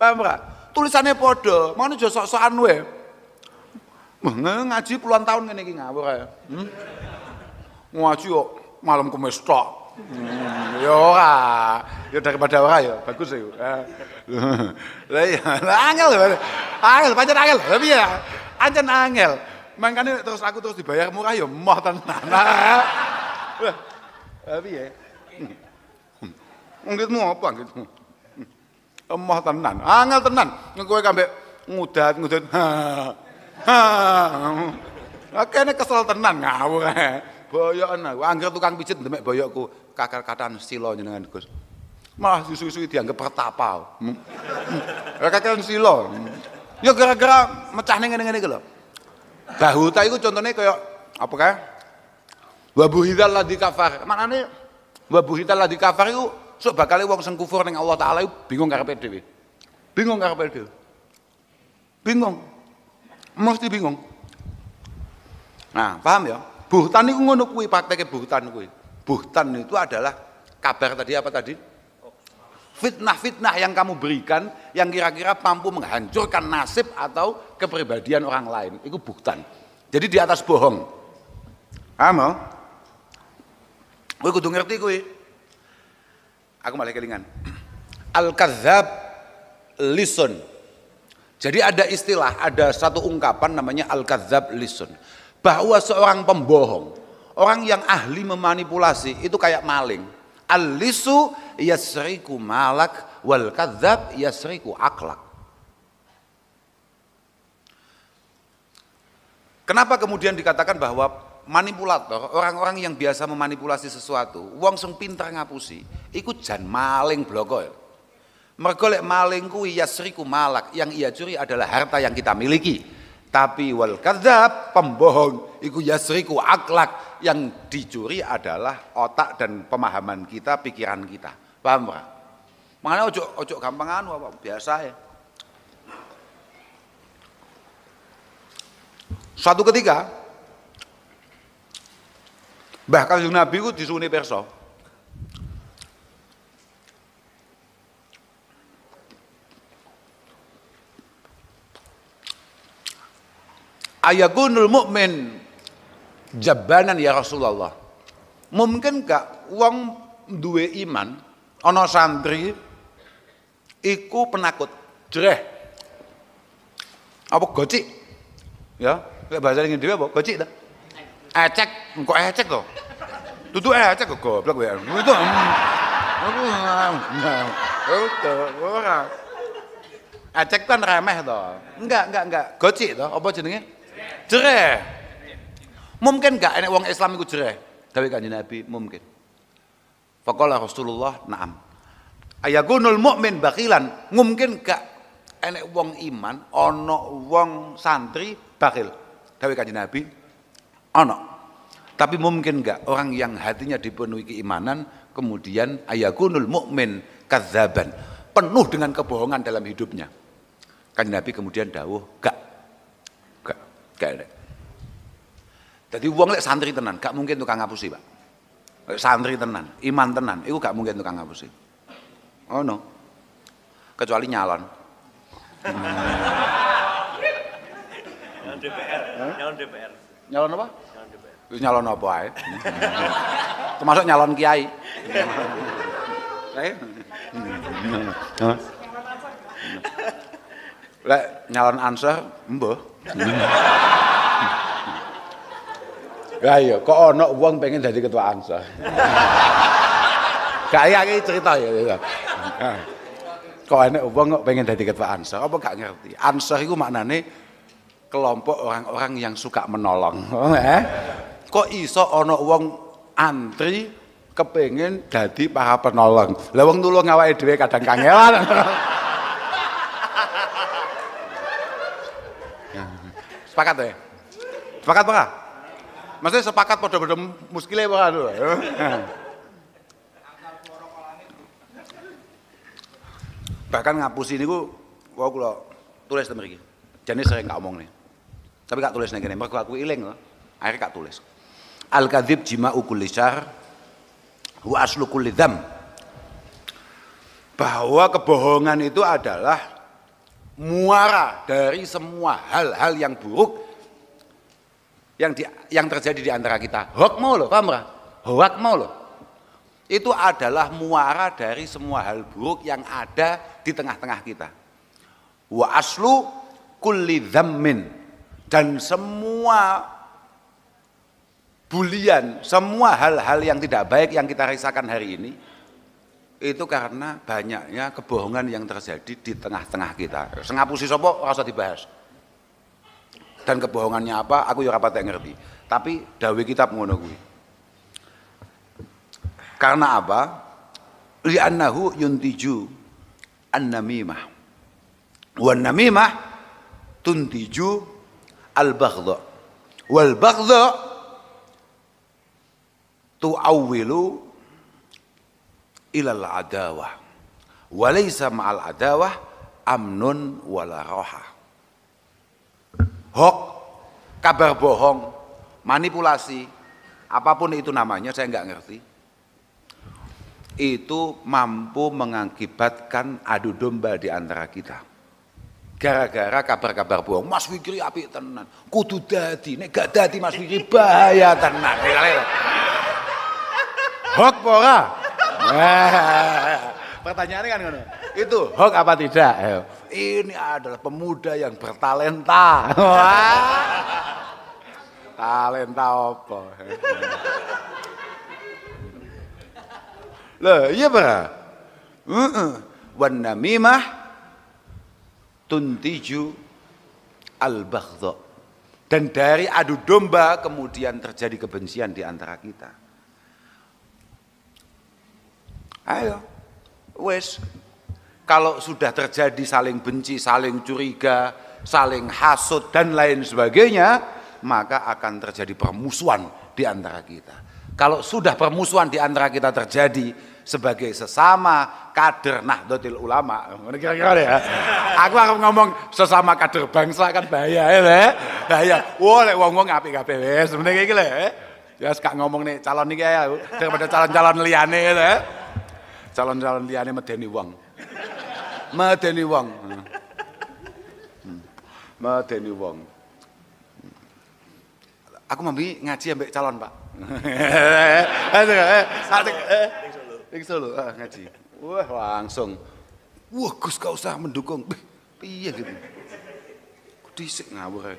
Paham ora? Tulisannya podo, mau aja sok-sokan wae ngaji puluhan tahun ngene iki ngawur ae. Hmm? Ngaji kok malam kemis tok. Hmm, ya ora. Ya daripada ora ya bagus ya. Lah iya, angel. Angel pancen angel. Lah piye? Ancen angel. Makanya terus aku terus dibayar murah ya moh tenan. Lah piye? Hmm. Ngitmu apa ngitmu? Emoh hmm. tenan, angel tenan. Kowe kambek ngudat-ngudat. Oke, ah, kesel tenan ngawur. Boyokan aku, anggar tukang pijit demek boyokku. Kakar katan silo jenengan Gus. Malah susu-susu disusui dianggap pertapa. Hmm. Hmm. Kakar silo. Hmm. Ya gara-gara mecah ning ngene iki lho. Bahuta iku contohnya kayak apa kae? lah di kafar. mana nih, Maknane lah di kafar iku sok bakal uang sing neng Allah taala bingung karepe dhewe. Bingung karepe dhewe. Bingung mesti bingung. Nah, paham ya? Buhtan itu ngono kuwi prakteknya buhtan kuwi. Buhtan itu adalah kabar tadi apa tadi? Fitnah-fitnah yang kamu berikan yang kira-kira mampu menghancurkan nasib atau kepribadian orang lain. Itu buhtan. Jadi di atas bohong. Paham ya? Kowe kudu ngerti kuwi. Aku malah kelingan. Al-kadzab listen jadi ada istilah, ada satu ungkapan namanya al-kadzab lisun. Bahwa seorang pembohong, orang yang ahli memanipulasi itu kayak maling. Al-lisu yasriku malak wal kadzab yasriku aklak. Kenapa kemudian dikatakan bahwa manipulator, orang-orang yang biasa memanipulasi sesuatu, wong sing pinter ngapusi, ikut jan maling blokoy. Ya. Mergolek maling kuwi yasriku malak, yang ia curi adalah harta yang kita miliki. Tapi wal kadzab pembohong iku yasriku akhlak yang dicuri adalah otak dan pemahaman kita, pikiran kita. Paham ora? Makanya ojo ojo gampang anu apa biasa ya. Suatu ketika Bahkan Nabi itu disuni perso. ayakunul mukmin jabanan ya Rasulullah. Mungkinkah wong duwe iman ana santri iku penakut jereh. Apa gocik? Ya, lek bahasa ning dhewe apa gocik dah. Ecek, engko ecek kok. Dudu ecek kok goblok kowe. Itu. Hmm. Aku hmm, hmm. ora. Ecek kan remeh to. Enggak, enggak, enggak. Gocik to apa jenenge? Jereh. Mungkin gak enak wong Islam iku jereh. Gawe kanjeng Nabi mungkin. Faqala Rasulullah, "Na'am." Ayakunul mukmin bakilan, mungkin gak enak wong iman ana wong santri bakil. Gawe kanjeng Nabi ana. Tapi mungkin enggak orang yang hatinya dipenuhi keimanan kemudian ayakunul mukmin kadzaban, penuh dengan kebohongan dalam hidupnya. Kanjeng Nabi kemudian dawuh, "Gak Kayak Jadi uang lek santri tenan, gak mungkin tukang ngapusi pak. Lek santri tenan, iman tenan, itu gak mungkin tukang ngapusi. Oh no, kecuali nyalon. Nyalon DPR, nyalon DPR. Nyalon apa? Nyalon DPR. Nyalon apa ae? Termasuk nyalon kiai. Eh? Lek nyalon ansah, mbah. Lah iya, kok ana wong pengen dadi ketua AMSA. Kayak iya, iki cerita ya. ya. Ah. Kok ana wong kok pengen dadi ketua Ansa? apa gak ngerti. AMSA iku maknane kelompok orang-orang yang suka menolong. eh? Kok iso ana wong antri kepengen dadi para penolong. Lah wong nulung awake dhewe kadang kangelan. Sepakat ya? Sepakat apa? Maksudnya sepakat pada-pada muskile apa? Anu? Hmm. Bahkan ngapusi niku wau kula tulis temen iki. Jane sering gak omong nih. Tapi gak tulis nih kene, mergo aku ileng loh. Akhirnya gak tulis. Al kadzib jima ukul syahr wa aslu kulli Bahwa kebohongan itu adalah muara dari semua hal-hal yang buruk yang di, yang terjadi di antara kita. Hoak mau loh, paham Hoak mau loh. Itu adalah muara dari semua hal buruk yang ada di tengah-tengah kita. Wa aslu kulli dhammin. Dan semua bulian, semua hal-hal yang tidak baik yang kita rasakan hari ini itu karena banyaknya kebohongan yang terjadi di tengah-tengah kita. Sengapusi sopo rasa dibahas. Dan kebohongannya apa, aku ya rapat yang ngerti. Tapi dawe kita ngono Karena apa? Li'annahu yuntiju an-namimah. Wan namimah tuntiju al-baghdha. Wal baghdha tu'awwilu ilal adawah. Walaysa ma'al adawah amnun wala roha. Hok, kabar bohong, manipulasi, apapun itu namanya saya nggak ngerti. Itu mampu mengakibatkan adu domba di antara kita. Gara-gara kabar-kabar bohong, Mas Wikri api tenan, kudu dadi, nek gak dadi Mas Wikri bahaya tenan. Hok pora, Pertanyaannya kan ngono. Itu hoax apa tidak? Ini adalah pemuda yang bertalenta. Talenta apa? Loh, iya apa? Heeh. Wan namimah tuntiju al-baghdha. Dan dari adu domba kemudian terjadi kebencian di antara kita. Ayo, wes. Kalau sudah terjadi saling benci, saling curiga, saling hasut dan lain sebagainya, maka akan terjadi permusuhan di antara kita. Kalau sudah permusuhan di antara kita terjadi sebagai sesama kader Nahdlatul Ulama, kira-kira ya. Aku akan ngomong sesama kader bangsa kan bahaya ya. Bahaya. Wah, lek wong-wong apik-apik sebenarnya iki lek. Ya sekarang ngomong nih calon nih ya daripada calon-calon liyane ya. calon-calon liyane medeni wong. Medeni wong. Medeni wong. Aku mambi ngaji ambek calon, Pak. Ning Solo. Ah, ngaji. Wah, langsung. Wah, Gus gak usah mendukung. Piye gitu. Ku disik ngawur.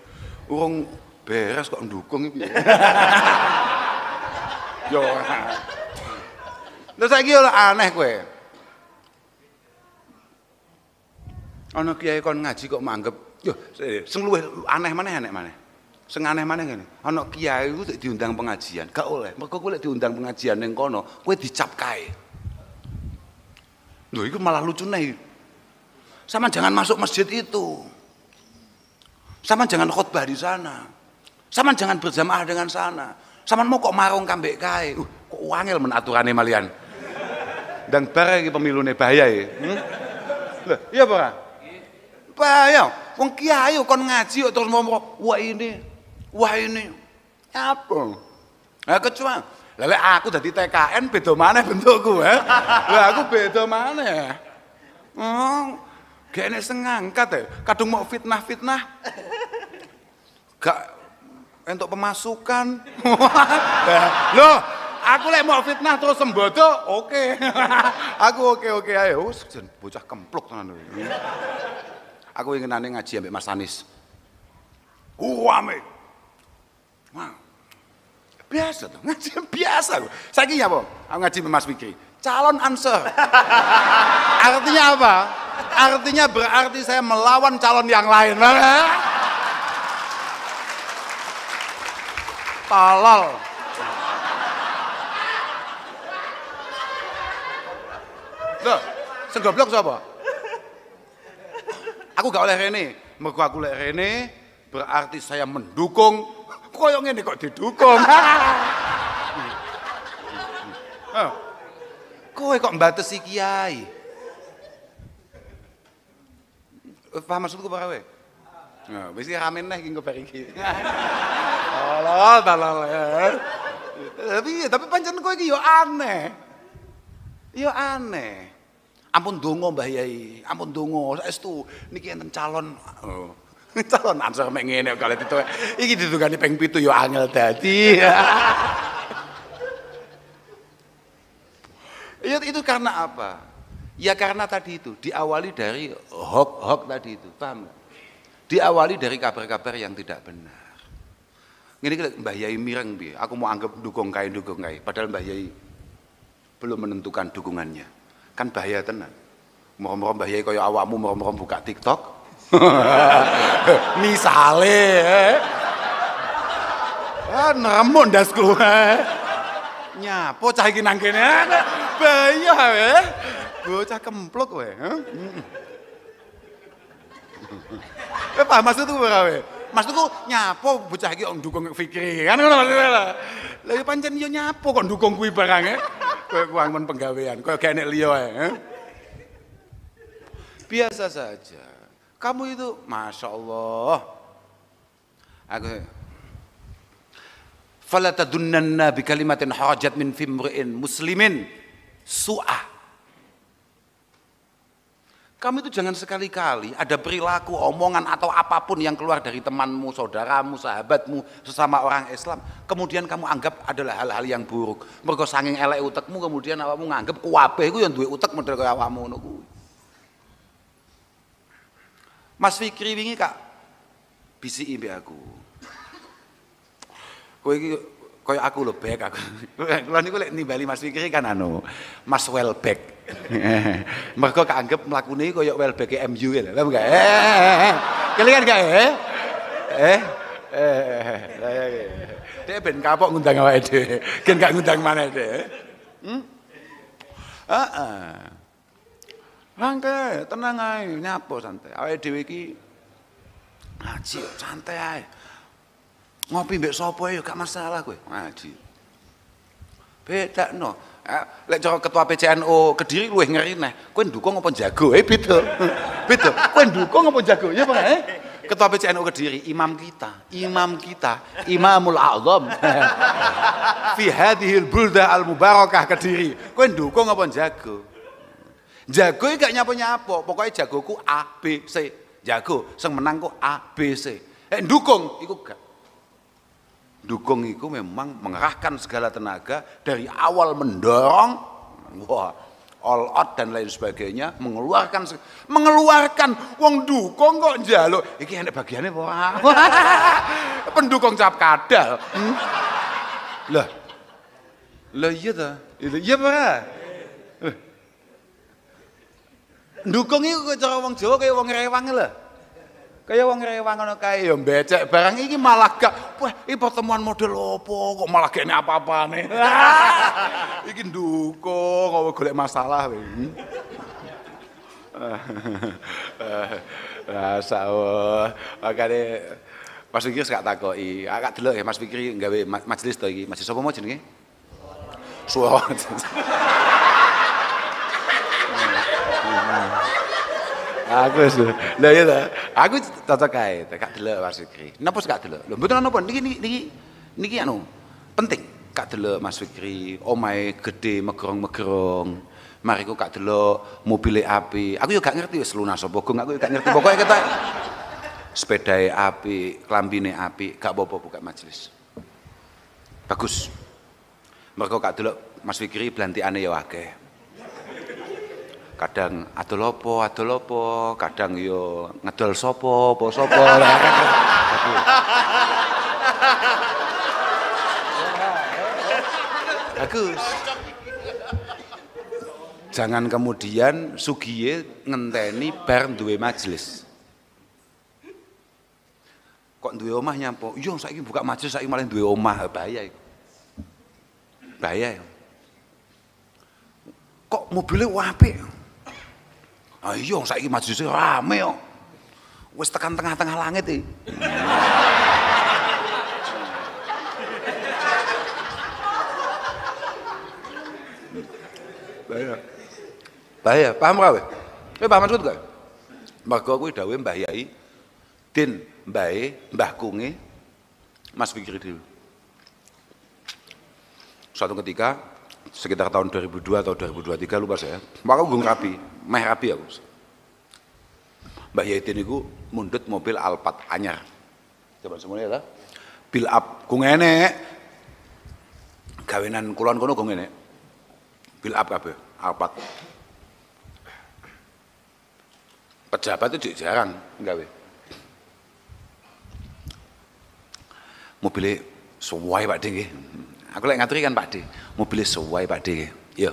Wong beres kok mendukung piye. Yo. Terus saiki ora aneh kowe. Ana kiai kon ngaji kok manggep, yo sing luwih aneh maneh aneh maneh. Sing aneh maneh ngene, ana kiai ku diundang pengajian, gak oleh. Mergo kowe diundang pengajian ning kono, kowe dicap kae. Lho iku malah lucu nih Sama jangan masuk masjid itu. Sama jangan khotbah di sana. Sama jangan berjamaah dengan sana. Sama mau kok marung kambek kae. Uh, kok wangil men aturane malian dan bareng pemilu ini bahaya ya. Hmm? iya apa Bahaya. Wong kiai kon ngaji terus ngomong wah ini, wah ini. Ya apa? Nah, kecuali Lele aku jadi TKN beda mana bentukku ya? Lah aku beda mana ya? Oh, gak setengah angkat ya. Kadung mau fitnah fitnah. Gak untuk pemasukan. Loh, Aku lek mau fitnah terus sembodo, oke. Okay. aku oke oke ayo wis bocah kempluk tenan Aku ingin nanti ngaji ambek Mas Anis. Uwame, Wah. Biasa tuh, ngaji biasa. Saiki ya, Bang. Aku ngaji Mas Wiki. Calon answer. Artinya apa? Artinya berarti saya melawan calon yang lain. Tolol. Lho, sing goblok sapa? Aku gak oleh rene. Mergo aku lek rene berarti saya mendukung. Koyo ngene kok didukung. Kowe kok mbatesi kiai? Paham maksudku apa kowe? Nah, wis rame neh iki ngobar iki. Allah, ya. Allah. Tapi tapi pancen kowe iki yo aneh. Yo aneh. Ampun dungo Mbah Yai, ampun donga saestu niki enten calon oh. calon ansor mengenai ngene itu iki ditugani ping 7 yo ya angel tadi, Ya itu karena apa? Ya karena tadi itu diawali dari hok hok tadi itu, paham Diawali dari kabar-kabar yang tidak benar. Ini kira Mbah Yai mireng bi, aku mau anggap dukung kain dukung kain padahal Mbah Yai belum menentukan dukungannya. Kan bahaya tenan. Merom-merom bahaya kaya awakmu merom-merom buka TikTok. Misale. Ah, nemu ndas Nyapo cah iki nang kene. Bahaya we. Bocah kempluk we. Eh, paham maksudku ora we? Mas Maksudku nyapo bocah iki kok ndukung Fikri, kan ngono lha iki ya pancen yo nyapo kok ndukung kuwi barang e. Kowe kuangen penggawean, kowe gak enek liya ae. Eh? Biasa saja. Kamu itu Masya Allah. Aku Fala tadunnanna bi kalimatin hajat min fimri'in muslimin su'ah kamu itu jangan sekali-kali ada perilaku, omongan atau apapun yang keluar dari temanmu, saudaramu, sahabatmu, sesama orang Islam. Kemudian kamu anggap adalah hal-hal yang buruk. Mergo sanging elek utekmu kemudian awakmu nganggap kuwabeh iku yang duwe utek model kaya awakmu ngono kuwi. Mas Fikri wingi Kak bisiki mbek aku. Kowe iki koyo aku lho back aku. Kula niku lek nimbali Mas Fikri kan anu, Mas welbek, Mergo kaanggep mlakune koyo Welbeck MU ya lho. Paham enggak? Eh. Kelingan enggak eh? Eh. Eh. Dia eh, eh. eh? ben kapok ngundang awake dhewe. Gen gak ngundang maneh dhewe. Hmm? Heeh. Ah, Rangke, ah. tenang ae, nyapo santai. Awake dhewe iki ngaji oh, santai ae ngopi mbek sapa ya gak masalah kowe ngaji beda no lek cara ketua PCNO Kediri luwih ngeri neh kowe ndukung apa jago eh beda beda kowe ndukung apa jago ya Pak eh ketua PCNU Kediri, imam kita, imam kita, Imamul Azam. Fi hadhil bulda al mubarakah Kediri. Kowe ndukung apa jago? Jago gak nyapo-nyapo, pokoknya jagoku A B C. Jago, sing menang ku A B C. Eh ndukung iku gak. Dukung itu memang mengerahkan segala tenaga dari awal mendorong, wah, all out dan lain sebagainya, mengeluarkan mengeluarkan wong dukung kok jalo, ini enak bagiannya wah. Pendukung cap kadal. Hmm? Lah. Lah iya ta. Iya Pak. Dukung itu cara wong Jawa uang wong rewang e lah. Kaya wong rewang ngono kae ya becek barang iki malah gak wah iki pertemuan model opo kok malah gak apa-apane. iki ndukung kok golek masalah kowe. Rasa ah, wae. Makane Mas Fikri gak takoki. Agak delok ya Mas Fikri gawe majelis to iki. Majelis apa mau jenenge? Suara. aku sih, Lah ya Aku cocok kae, gak delok Mas Fikri. Napa gak delok? Lho mboten napa niki niki niki anu penting. Gak delok Mas Fikri, omahe gede megrong megrong, Mari ku gak delok mobile api. Aku yo gak ngerti wis lunas apa gong, aku yo gak ngerti. Pokoke ketok sepedae api, klambine api, gak apa-apa buka majelis. Bagus. mereka gak delok Mas Fikri blantikane ya akeh kadang adol apa adol apa kadang yo ya ngedol sopo apa sopo kan, kan. bagus jangan kemudian sugiye ngenteni bar duwe majelis kok duwe omah nyampo yo iya, saiki buka majelis saiki malah duwe omah bahaya iku bahaya ya. kok mobilnya wapik Ah iya maju sih rame yo. wes tekan tengah-tengah langit ya, Bahaya. Bahaya, paham gak kowe? Eh, kowe paham maksud gak? Mergo kuwi dawuhe Mbah Yai Din mbah e, Mbah Kunge Mas Fikri dulu. Suatu ketika sekitar tahun 2002 atau 2023 lupa saya, maka gue rapi meh rabi aku. Mbah Yaitin itu mundut mobil Alphard anyar. Coba semuanya lah. Bil up ku ngenek. Gawinan kulon kono ku ngenek. Bil up kabe Alphard. Pejabat itu jarang gawe. Mobilnya sesuai Pak D. Aku lagi ngaturi kan Pak D. Mobilnya sesuai Pak D. Iya.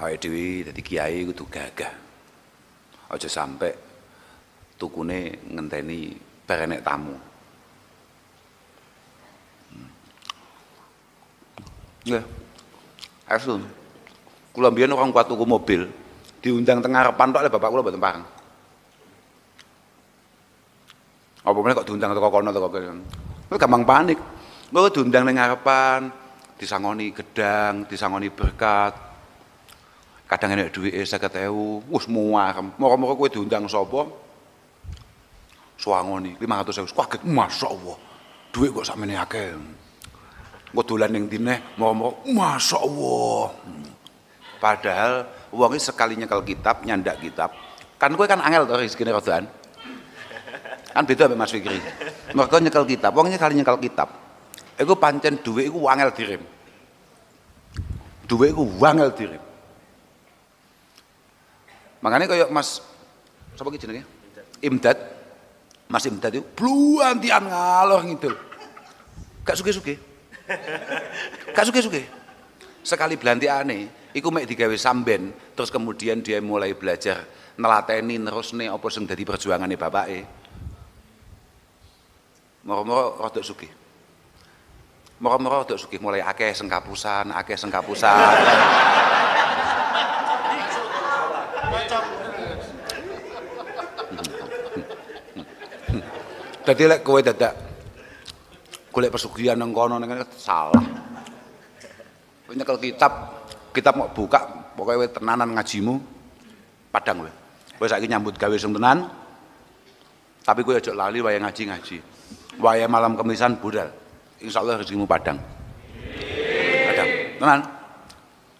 awake dhewe dadi kiai kudu gagah. Aja sampai tukune ngenteni barenek tamu. Ya, hmm. Asun. Kula mbiyen orang kuat tuku mobil, diundang tengah repan tok le bapak kula mboten pareng. Apa kok diundang teko kono teko gampang panik. Kok diundang ning ngarepan disangoni gedang, disangoni berkat, kadang enak eh saya ketahu wah semua mau mau kue diundang lima ratus ribu kaget duit dhuwit sama sakmene akeh engko tulan yang dine moro-moro masyaallah padahal uangnya sekalinya kalau kitab nyandak kitab kan gue kan angel tuh rezeki nih kan beda sama Mas Fikri mereka nyekel kitab uangnya sekalinya kalau kitab iku pancen duit gua angel dirim duit gua angel dirim Makanya kayak Mas sapa iki jenenge? Imdad. Mas Imdad itu bluantian ngalor ngidul. Gak suki suke Gak suki suke Sekali belanti aneh iku mek digawe samben, terus kemudian dia mulai belajar nelateni nerusne apa sing dadi perjuangane bapake. Moro-moro rodok suke Moro-moro rodok suki mulai akeh sengkapusan, akeh sengkapusan. Dadi lek kowe dadak golek pesugihan nang kono nang salah. Kowe nyekel kitab, kitab mau buka pokoknya kowe tenanan ngajimu padang kowe. Kowe saiki nyambut gawe sing tenan. Tapi kowe aja lali wayang ngaji-ngaji. Wayang malam kemisan budal. Insyaallah rezekimu padang. Padang. Tenan.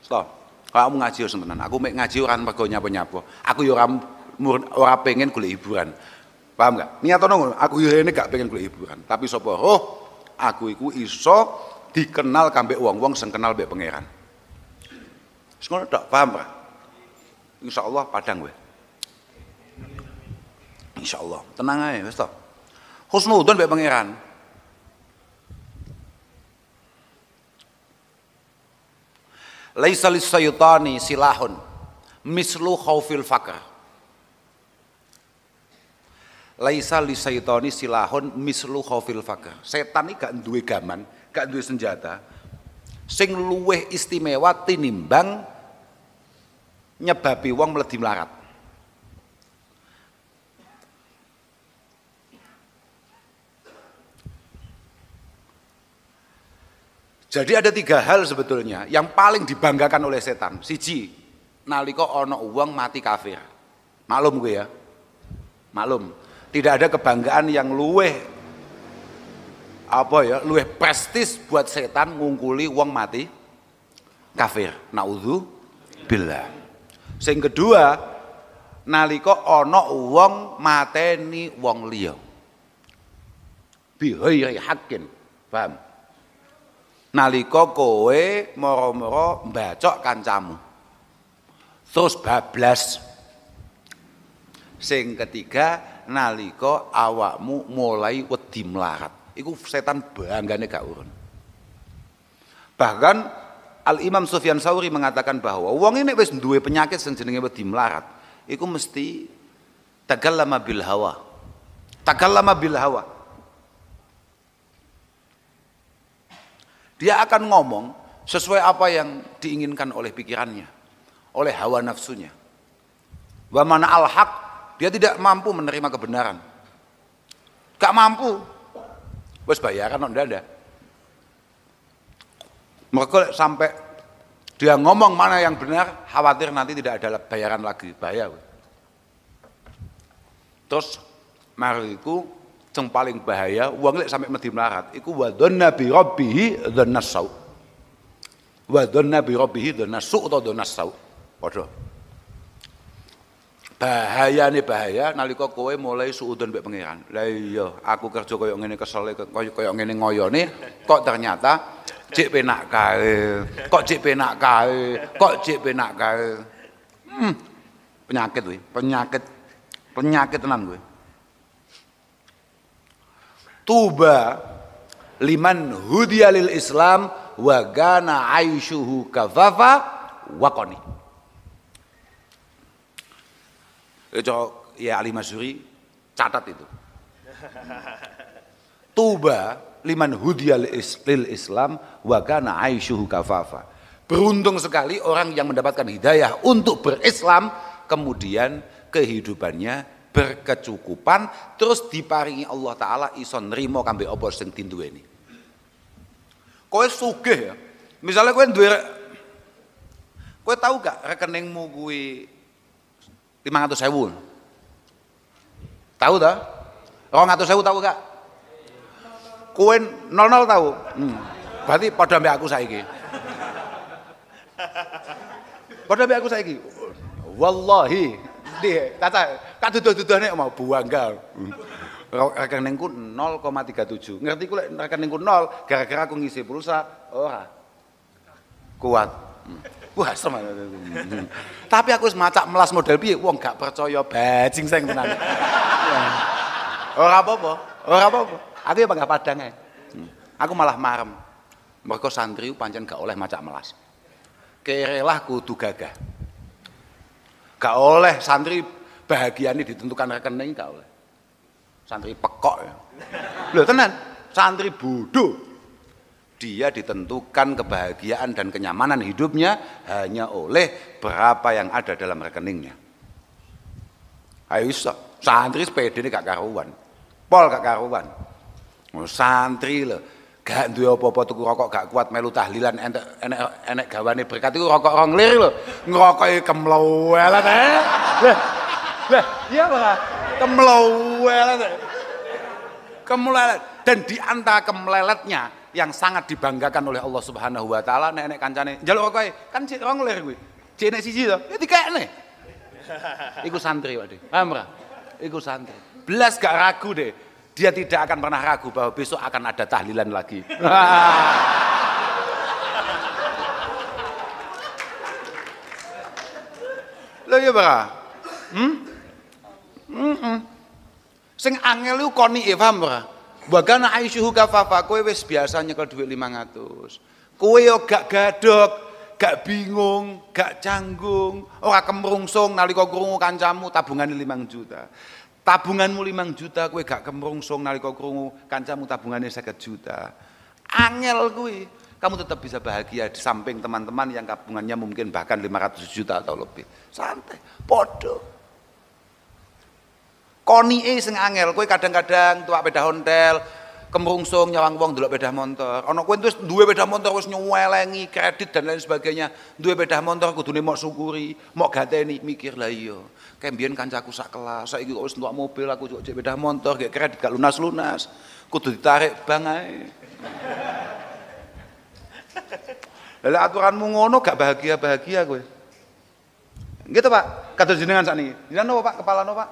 Stop. Kalau kamu ngaji yo tenan. Aku mek ngaji orang mergo nyapa-nyapa. Aku yo ora orang pengen golek hiburan. Paham gak? Niatono aku ini gak pengen golek hiburan, tapi sapa oh aku iku iso dikenal kambe wong-wong sing kenal mbek pangeran. Wis ngono tok, paham gak? Insyaallah padang gue Insyaallah, tenang ae wis tok. Husnudzon mbek pangeran. Laisa lis silahun mislu khaufil fakr. Laisa li syaitoni silahun mislu khofil fakah. Setan ini gak duwe gaman, gak duwe senjata. Sing luweh istimewa tinimbang nyebabi wong meledi melarat. Jadi ada tiga hal sebetulnya yang paling dibanggakan oleh setan. Siji, nalika ana uang mati kafir. Maklum gue ya. Maklum. Tidak ada kebanggaan yang luweh apa ya, luweh prestis buat setan ngungkuli uang mati kafir. nauzu bila Sing kedua, nalika ono uang mateni uang liya. Bihayri hakin. Paham? Nalika kowe moro-moro mbacok kancamu. Terus bablas. Sing ketiga, nalika awakmu mulai wedi melarat. Iku setan banggane gak urun. Bahkan Al Imam Sufyan Sauri mengatakan bahwa wong ini wis duwe penyakit sing jenenge wedi melarat, iku mesti tagallama bil hawa. Tagallama bil hawa. Dia akan ngomong sesuai apa yang diinginkan oleh pikirannya, oleh hawa nafsunya. Wa mana al haq dia tidak mampu menerima kebenaran. Gak mampu. Wes bayaran ndak ada. Mereka sampai dia ngomong mana yang benar, khawatir nanti tidak ada bayaran lagi, bahaya. Terus mariku yang paling bahaya uang lek sampai mati melarat iku wa dhanna bi rabbih dhanna sau wa dhanna bi rabbih atau dhanna sau padha bahaya nih bahaya nalika kowe mulai suudon mbek pengiran. Lah iya, aku kerja koyo ngene kesel koyo koyo ngene ngoyone kok ternyata cek penak kae. Kok cek penak kae. Kok cek penak kae. Hmm. Penyakit kuwi, penyakit penyakit tenan kuwi. Tuba liman hudiyalil Islam wa gana aishuhu kafafa wa qani. itu eh, ya Ali Masuri catat itu tuba liman hudiyal lil Islam wa kana aishuhu kafafa beruntung sekali orang yang mendapatkan hidayah untuk berislam kemudian kehidupannya berkecukupan terus diparingi Allah taala iso nrimo kambe apa sing ini. Kowe sugih ya. Misalnya kowe duwe Kowe tahu gak rekeningmu kuwi lima ratus sewu tahu tak? rong atau sewu tahu gak? kuen nol nol tahu hmm. berarti pada mbak aku saiki pada mbak aku saiki wallahi kata tata kak duduh-duduhnya mau buang gak hmm. rekeningku 0,37 ngerti ku rekeningku 0 gara-gara aku ngisi pulsa ora kuat Wah, serem. Tapi aku semacam melas model piye wong gak percaya bajing sing tenan. Iya. Ora apa-apa, ora apa-apa. Aku ya bangga padang ae. Aku malah marem. mereka santri pancen gak oleh macam melas. Kerelah kudu gagah. Gak oleh santri bahagiane ditentukan rekening gak oleh. Santri pekok ya. Lho tenan, santri bodoh dia ditentukan kebahagiaan dan kenyamanan hidupnya hanya oleh berapa yang ada dalam rekeningnya. Ayo iso, santri sepeda ini gak karuan, pol gak karuan. Oh, santri loh, gak duwe apa-apa tuku rokok gak kuat melu tahlilan enek enek enek gawane berkat iku rokok rong lir lho ngrokoki kemlewelet eh lah lah iya Pak kemlewelet eh. kemlelet dan di antara kemleletnya yang sangat dibanggakan oleh Allah Subhanahu wa taala nenek kancane. Njaluk kowe kan sik wong lir kuwi. nek siji to, ya dikekne. Iku santri waduh. Paham ora? Iku santri. Belas gak ragu deh. Dia tidak akan pernah ragu bahwa besok akan ada tahlilan lagi. Lho ya bara. Hmm? hmm, Sing angel ku koni ya, paham ora? Bahkan aisyuhu kafafa kowe wis biasa nyekel duit 500. Kowe yo gak gadok, gak bingung, gak canggung, ora kemrungsung nalika krungu kancamu tabungan 5 juta. Tabunganmu 5 juta kowe gak kemrungsung nalika krungu kancamu tabungannya 50 juta. Angel gue, Kamu tetap bisa bahagia di samping teman-teman yang tabungannya mungkin bahkan 500 juta atau lebih. Santai, bodoh koni e sing angel kowe kadang-kadang tuak peda hotel kemrungsung nyawang wong delok peda motor ana kowe terus duwe peda motor wis nyuwelengi kredit dan lain sebagainya duwe beda motor kudune mok syukuri mok gateni mikir lah iya kayak mbiyen kancaku sak kelas saiki kok wis entuk mobil aku juga peda motor gak kredit gak lunas-lunas kudu ditarik bang ae Lha aturanmu ngono gak bahagia-bahagia kowe. Gitu Pak, kata jenengan sakniki. Jenengan napa Pak? Kepala napa Pak?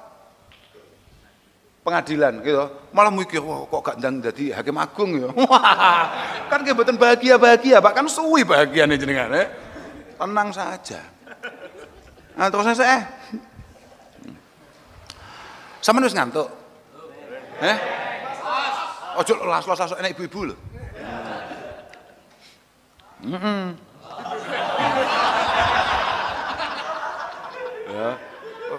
pengadilan gitu malah mikir wah kok gak dan jadi hakim agung ya kan kebetulan bahagia bahagia pak kan suwi bahagia nih jenengan ya tenang saja nah terus saya eh sama nulis ngantuk eh ojo las las las enak ibu-ibu loh ya.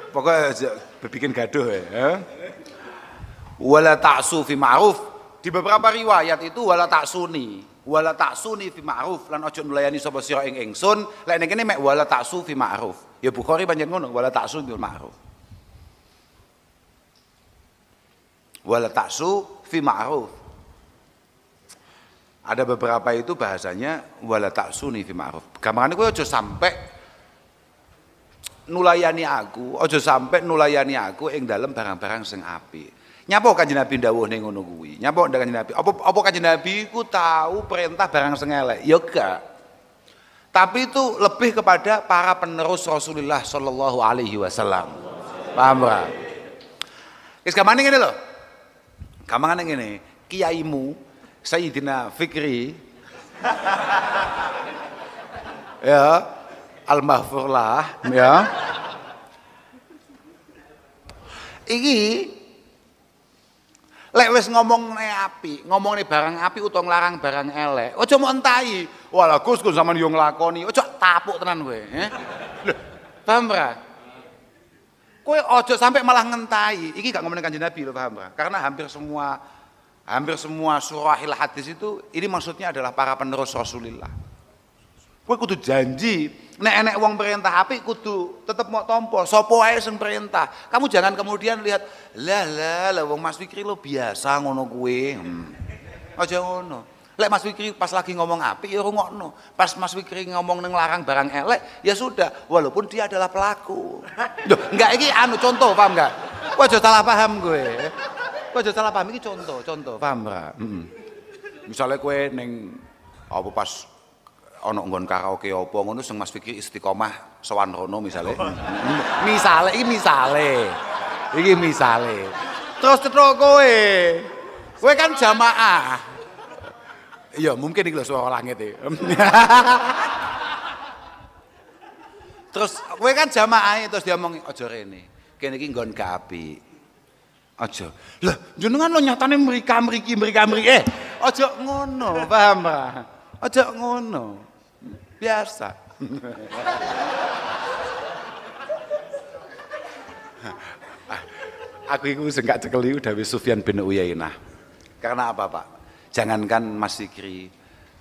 pokoknya berbikin gaduh ya wala ta'su fi ma'ruf. Di beberapa riwayat itu wala ta'suni, wala ta'suni fi ma'ruf lan aja nulayani sapa sira ing ingsun, lek ning kene mek wala ta'su fi ma'ruf. Ya Bukhari pancen ngono, wala ta'su fi ma'ruf. Wala ta'su fi ma'ruf. Ada beberapa itu bahasanya wala ta'suni fi ma'ruf. Gamangane kowe aja sampai nulayani aku, aja sampai nulayani aku ing dalam barang-barang sing apik. Nyapa kanjeng Nabi dawuh ning ngono kuwi? Nyapa ndak kanjeng Nabi? Apa apa kanjeng Nabi ku tahu perintah barang sengelek, Ya enggak. Tapi itu lebih kepada para penerus Rasulullah sallallahu alaihi wasallam. Paham ora? Wis gamane ngene lho. Gamane ngene, kiaimu Sayyidina Fikri ya Al-Mahfurlah ya. Iki Lek wis ngomong ne api, ngomong ne barang api utawa nglarang barang elek. Ojo mau entai. Walah Gus Gus sampean yo nglakoni. Ojo tapuk tenan kowe, ya. Loh, paham ora? Kowe ojo sampai malah ngentai. Iki gak ngomongin kanjeng Nabi lho, paham ora? Karena hampir semua hampir semua surahil hadis itu ini maksudnya adalah para penerus Rasulullah. Kowe kudu janji nek enek wong perintah apik kudu tetep mau tompo sapa ae sing perintah. Kamu jangan kemudian lihat lah lah lah wong Mas Fikri lo biasa ngono gue Hmm. Aja ngono. Lek Mas Fikri pas lagi ngomong apik ya rungokno. Pas Mas Fikri ngomong neng larang barang elek ya sudah walaupun dia adalah pelaku. Loh, enggak iki anu contoh paham enggak? Kowe aja salah paham gue. Kowe aja salah paham iki contoh, contoh paham ora? Heeh. Mm -mm. kowe apa pas Ono nggon karaoke apa ngono sing Mas Fikri istiqomah sowan rono misale. misale iki misale. Iki misale. Terus terus kowe. Kowe kan jamaah. Iya, mungkin iki lho suara langit e. terus kowe kan jamaah e, terus dia ngomong aja rene. Kene iki nggon gak apik. Aja. Lah, jenengan lo nyatane mrika mriki mriki mriki. Eh, aja ngono, paham ora? Aja ngono. Biasa. Aku itu sengkak cekeli udah Sufyan bin Uyainah. Karena apa Pak? Jangankan Mas Sikri,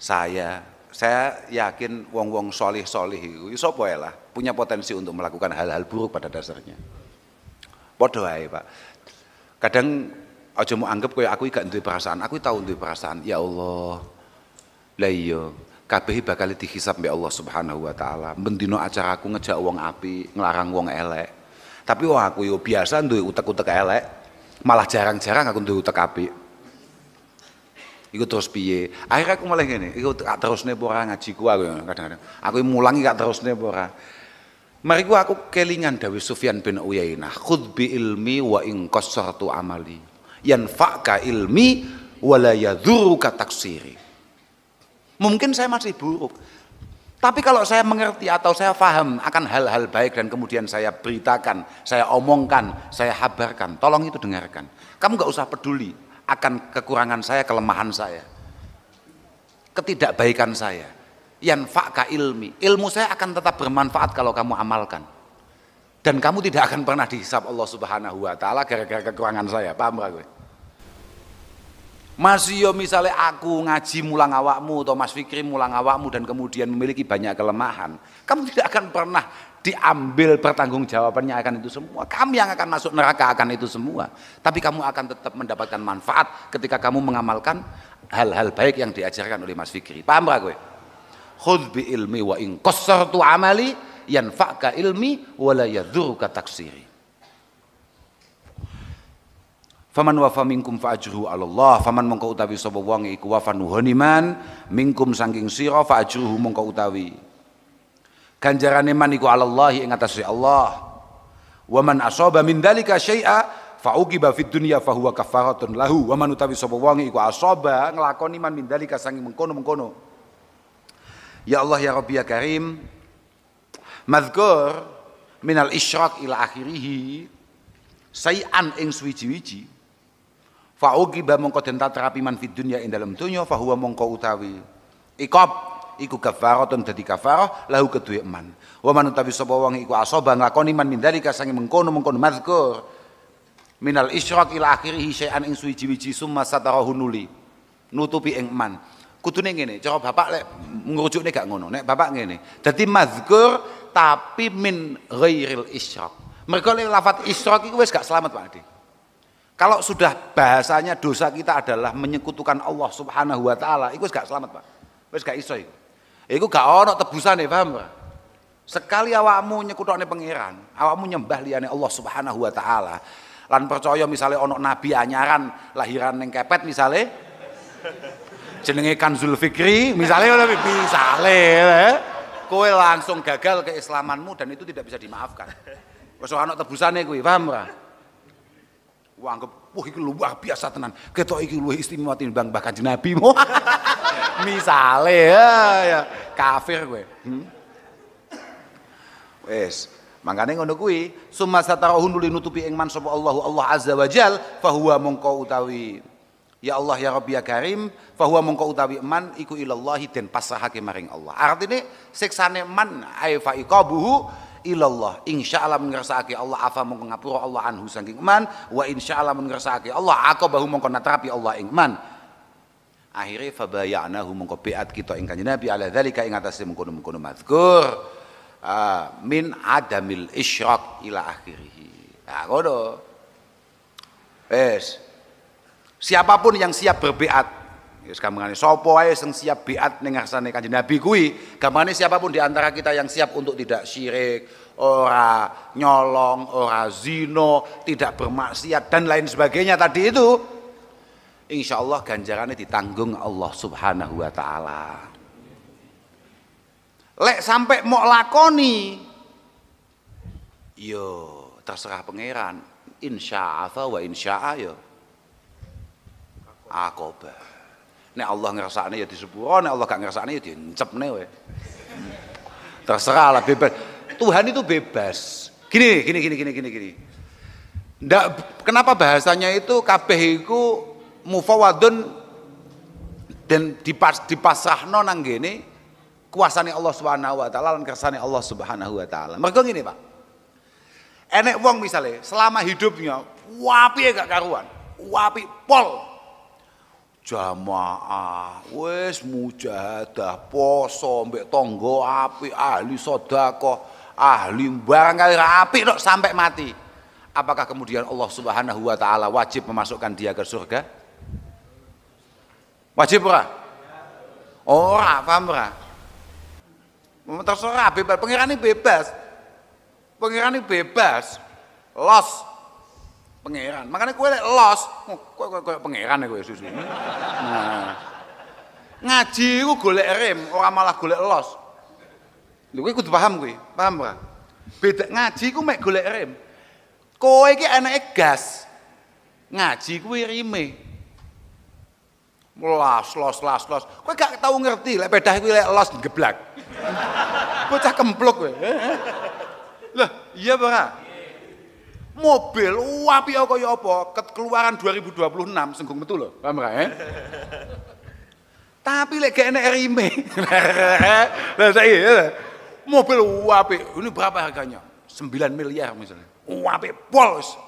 saya, saya yakin wong-wong solih-solih itu, ya sopo lah, punya potensi untuk melakukan hal-hal buruk pada dasarnya. Bodoh ya Pak. Kadang aja mau anggap kayak aku gak perasaan, aku tahu untuk perasaan. Ya Allah. Lah iya kabeh bakal dihisap mbek Allah Subhanahu wa taala. Mendino acara aku ngejak wong api, ngelarang wong elek. Tapi wong aku yo biasa duwe utek-utek elek, malah jarang-jarang aku duwe utek api. Iku terus piye? Akhirnya aku mulai gini. iku tak terusne apa ora ngajiku aku kadang-kadang. Aku mulangi gak terusne nebora. Mari Mariku aku kelingan Dawi Sufyan bin Uyainah, khudh bi ilmi wa in qassartu amali. Yanfa'ka ilmi wa la yadhurruka taksiri. Mungkin saya masih buruk. Tapi kalau saya mengerti atau saya faham akan hal-hal baik dan kemudian saya beritakan, saya omongkan, saya habarkan, tolong itu dengarkan. Kamu gak usah peduli akan kekurangan saya, kelemahan saya, ketidakbaikan saya. Yang fakka ilmi, ilmu saya akan tetap bermanfaat kalau kamu amalkan. Dan kamu tidak akan pernah dihisap Allah Subhanahu wa taala gara-gara kekurangan saya. Paham gak Mas yo iya, misalnya aku ngaji mulang awakmu atau Mas Fikri mulang awakmu dan kemudian memiliki banyak kelemahan, kamu tidak akan pernah diambil pertanggung jawabannya akan itu semua. Kami yang akan masuk neraka akan itu semua. Tapi kamu akan tetap mendapatkan manfaat ketika kamu mengamalkan hal-hal baik yang diajarkan oleh Mas Fikri. Paham gak gue? Khudh bi ilmi wa in qassartu amali yanfa'ka ilmi wa la yadhurruka taksiri. Faman wafa minkum fa ajruhu Allah. Faman mongko utawi sapa wong iku wafa nuhoniman minkum saking sira fa ajruhu mongko utawi. Ganjarane man iku Allah ing atase Allah. Wa man asaba min dalika syai'a fa uqiba fid dunya fa huwa kafaratun lahu. Wa man utawi sapa wong iku asaba nglakoni man min dalika saking mengkono-mengkono. Ya Allah ya Rabbi ya Karim. mazkur minal isyrak ila akhirihi sayan ing suwiji-wiji Fa'uqiba mongko den terapi man fid dunya ing dalam dunya fahuwa mongko utawi ikop iku kafaratun dadi kafarah lahu kedue eman. Wa man utawi sapa wong iku asoba ngakoni man min dalika sange mengkono-mengkono madzkur minal isyrak ila akhirih syai'an ing suwiji-wiji summa satarahu nuli nutupi ing man. Kudune ngene, cara bapak lek ngrujukne gak ngono. Nek bapak ngene, dadi madzkur tapi min ghairil isyrak. Mereka lek lafat isyrak iku wis gak selamat Pak Adik kalau sudah bahasanya dosa kita adalah menyekutukan Allah Subhanahu wa taala, itu gak selamat, Pak. Wis gak iso iku. Iku gak ono tebusane, paham, Pak? Sekali awakmu nyekutokne pangeran, awakmu nyembah liyane Allah Subhanahu wa taala, lan percaya misalnya ono nabi anyaran lahiran ning kepet misalnya jenenge Kanzul Fikri misale, lebih misalnya kowe langsung gagal keislamanmu dan itu tidak bisa dimaafkan. Wes ono tebusane kuwi, paham pak? gua anggap, wah iki luar biasa tenan. Ketok iki luwih istimewa timbang bahkan jenabi mu Misale ya, ya kafir gue, Hmm? Wes, Makanya ngono kuwi, summa satarahun nuli nutupi eman sapa Allahu Allah Azza wa Jal, fahuwa mongko utawi Ya Allah ya Rabbi ya Karim, fahuwa mongko utawi man iku ilallahi den pasrahake maring Allah. Artine siksane man ai fa iqabuhu ilallah insyaallah mengersakake Allah afa mung ngapura Allah anhu saking man wa insyaallah mengersakake Allah aku bahu mung natrapi Allah ing man akhire fabayanahu mung biat kita ing kanjeng Nabi ala dzalika ing atase mengkono-mengkono mazkur uh, min adamil isyrak ila akhirih nah kono wis siapapun yang siap berbiat Wis kamane sapa ae sing siap biat ning ngarsane Kanjeng Nabi kuwi, gamane siapapun di antara kita yang siap untuk tidak syirik, ora nyolong, ora zino, tidak bermaksiat dan lain sebagainya tadi itu insya Allah ganjarannya ditanggung Allah subhanahu wa ta'ala lek sampai mau lakoni yo terserah pangeran insya Allah wa insya ayo akoba Nek Allah ngerasane ya disepuro, nek Allah gak ngerasane ya diencepne we. Terserah lah bebas. Tuhan itu bebas. Gini, gini, gini, gini, gini, gini. Nggak, kenapa bahasanya itu kabeh iku mufawadun dan dipas, dipasrahno nang gini kuasane Allah Subhanahu wa taala lan kersane Allah Subhanahu wa taala. Mergo ngene, Pak. Enek wong misalnya selama hidupnya wapi gak karuan, wapi pol jamaah, wis mujahadah, poso mbek tonggo api, ahli sodako ahli barang kali api dok sampai mati. Apakah kemudian Allah Subhanahu wa taala wajib memasukkan dia ke surga? Wajib ora? Ora, paham ora? Terserah bebas, pengirani bebas. Pengirani bebas. Los pangeran. Makanya kowe lek los, kowe oh, kowe koyo pangeran kowe ya susu. Nah. Ngaji ku golek rem, orang malah golek los. Lho kowe kudu paham kowe, paham ora? Beda ngaji ku mek golek rem. Kowe iki enake gas. Ngaji kuwi rime. Los, los, los, los. Kowe gak tau ngerti lek pedah kuwi lek los geblak. Bocah kempluk kowe. Lah, iya ora? mobil wapi kaya ya apa keluaran 2026 senggung betul loh paham gak ya eh? tapi lek gak enek rime ya. mobil wapi ini berapa harganya 9 miliar misalnya wapi polos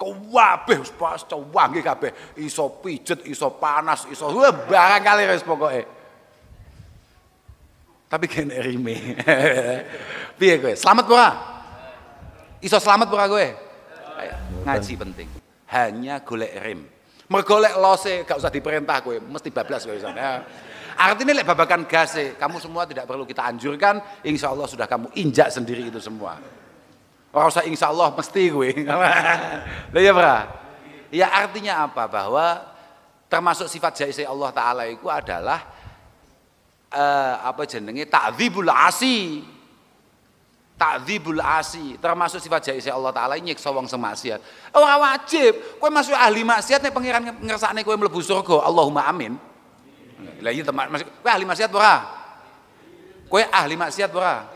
kabeh wis pas wangi kabeh iso pijet iso panas iso barang kali wis pokoke tapi kene rime piye kowe selamat ora iso selamat ora kowe Ngaji penting. Hanya golek rem. Mergolek lose gak usah diperintah kowe, mesti bablas kowe sana. Artinya lek babakan gase, eh, kamu semua tidak perlu kita anjurkan, insya Allah sudah kamu injak sendiri itu semua. Orang usah insya Allah mesti gue. Lah ya bra. Ya artinya apa? Bahwa termasuk sifat jaisai Allah Ta'ala itu adalah uh, apa jenenge takdzibul asi Ta'dzibul asi, termasuk sifat jaise Allah taala nyiksa wong sing maksiat. Ora wajib, kowe masuk ahli maksiat nek pangeran ngersakne kowe mlebu surga. Allahumma amin. Lah iya teman, kowe ahli maksiat ora? Kowe ahli maksiat ora?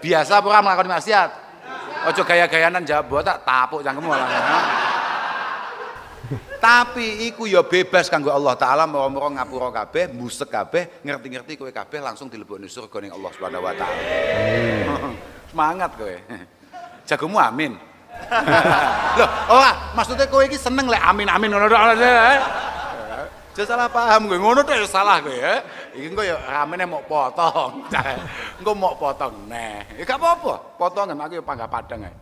Biasa ora melakukan maksiat? Ojo gaya-gayanan jawab tak tapuk cangkemmu tapi iku ya bebas kanggo Allah taala meromoro ngapura kabeh busek kabeh ngerti-ngerti kowe kabeh langsung dilebokne surga ning Allah Subhanahu wa taala semangat kowe jagomu amin loh oh maksudnya kowe iki seneng lek amin amin ngono tok Jangan eh. salah paham gue, ngono tuh salah gue ya. Eh. Iki gue ya mau potong, gue mau potong neh. Ya apa-apa, potongan aku ya pangga padang ya.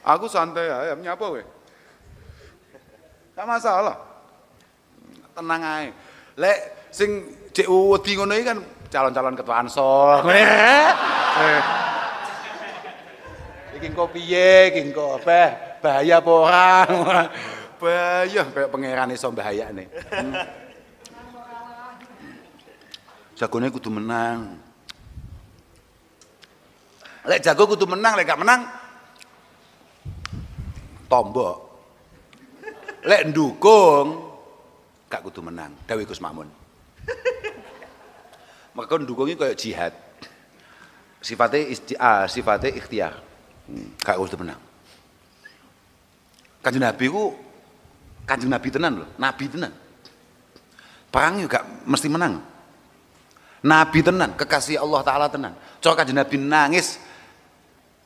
Aku santai ayamnya apa weh? Gak masalah. Tenang aja. Lek sing cek wedi ngono kan calon-calon ketua ansor. Ya. Eh. Iki engko piye, iki engko Bahaya apa ora? Bahaya kaya pangeran iso nih, Hmm. Jagone kudu menang. Lek jago kudu menang, lek gak menang tombok. Lek ndukung gak kudu menang, dawuh Gus Mamun. Maka ndukungi kayak jihad. Sifatnya isti, ah, sifatnya ikhtiar. Hmm, gak kudu menang. Kanjeng Nabi ku Kanjeng Nabi tenan loh, Nabi tenan. Perang juga mesti menang. Nabi tenan, kekasih Allah taala tenan. Coba Kanjeng Nabi nangis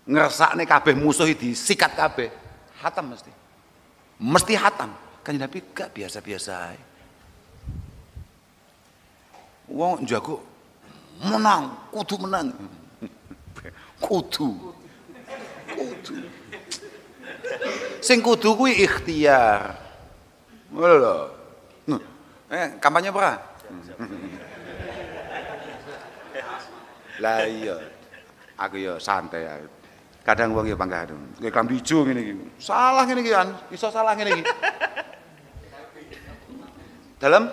ngersakne kabeh musuh sikat kabeh. Hatam mesti. Mesti hatam. Kan Nabi gak biasa-biasa. Wong jago menang, kudu menang. Kudu. Kudu. Sing kudu kuwi ikhtiar. Lho. Eh, kampanye berapa? Lah iya. Aku ya santai kadang wong ya panggah kayak klambi hijau ini gini salah ini kan bisa salah ini dalam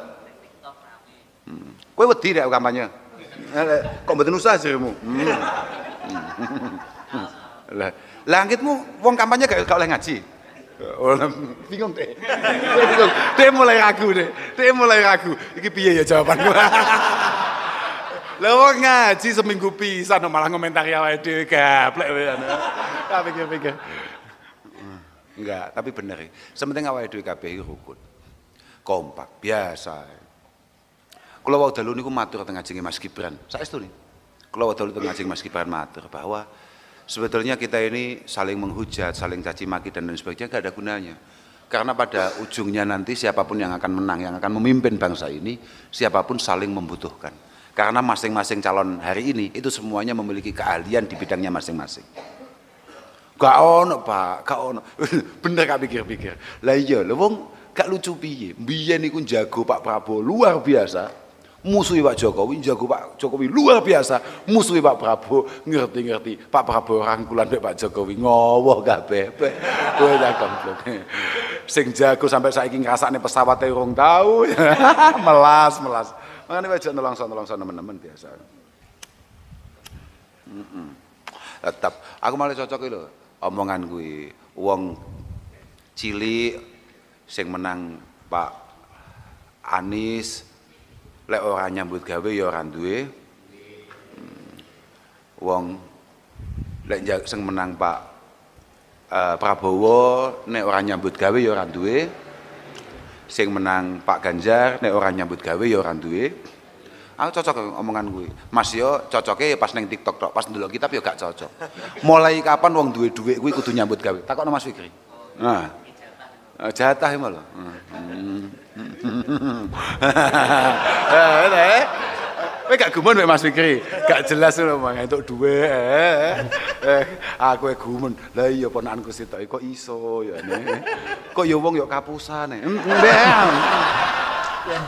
hmm. kue wedi deh kampanye eh, kok betul usah jerimu hmm. lah langitmu wong kampanye kau lengah ngaji Orang oh, bingung deh. Dia mulai ragu deh. Dia mulai ragu. ini piye ya jawabanmu Lho ngaji seminggu pisan malah ngomentari awake dhewe gaplek ana. Tak pikir-pikir. Enggak, tapi bener. Ya. Sementing awake dhewe kabeh rukun. Kompak, biasa. Kula wau dalu niku matur teng ajenge Mas Gibran. Saestu nih. Kula wau dalu teng ajeng Mas Gibran matur bahwa sebetulnya kita ini saling menghujat, saling caci maki dan lain sebagainya enggak ada gunanya karena pada ujungnya nanti siapapun yang akan menang, yang akan memimpin bangsa ini, siapapun saling membutuhkan. Karena masing-masing calon hari ini itu semuanya memiliki keahlian di bidangnya masing-masing. Gak ono pak, gak ono. Bener gak pikir-pikir. Lah iya, lho wong gak lucu piye. nih kun jago Pak Prabowo luar biasa. Musuh Pak Jokowi, jago Pak Jokowi luar biasa. Musuh Pak Prabowo ngerti-ngerti. Pak Prabowo rangkulan Pak Jokowi ngowo gak bebe. Gue ya goblok. Sing jago sampai saya saiki rasanya pesawat rong tahu. melas, melas. Makanya wajah nelangsa-nelangsa teman-teman biasa. Mm -mm. Tetap, aku malah cocok lho omongan gue. Wong cilik sing menang Pak Anies lek ora nyambut gawe ya ora duwe. Hmm. Wong lek sing menang Pak uh, Prabowo nek ora nyambut gawe ya ora duwe sing menang Pak Ganjar nek orang nyambut gawe ya orang duwe aku cocok omongan gue mas yo cocoknya pas neng tiktok tok pas dulu kita yo gak cocok mulai kapan uang duwe duwe gue kudu nyambut gawe takut nama mas Fikri nah eh, jatah malah hmm. eh eh gak gumun mas Fikri gak jelas loh mang untuk duwe eh eh aku ah, e gumun. Lah iya ponakku sitok kok iso ya ne. Kok ya wong ya kapusan e. Mm, mm, ah. mm,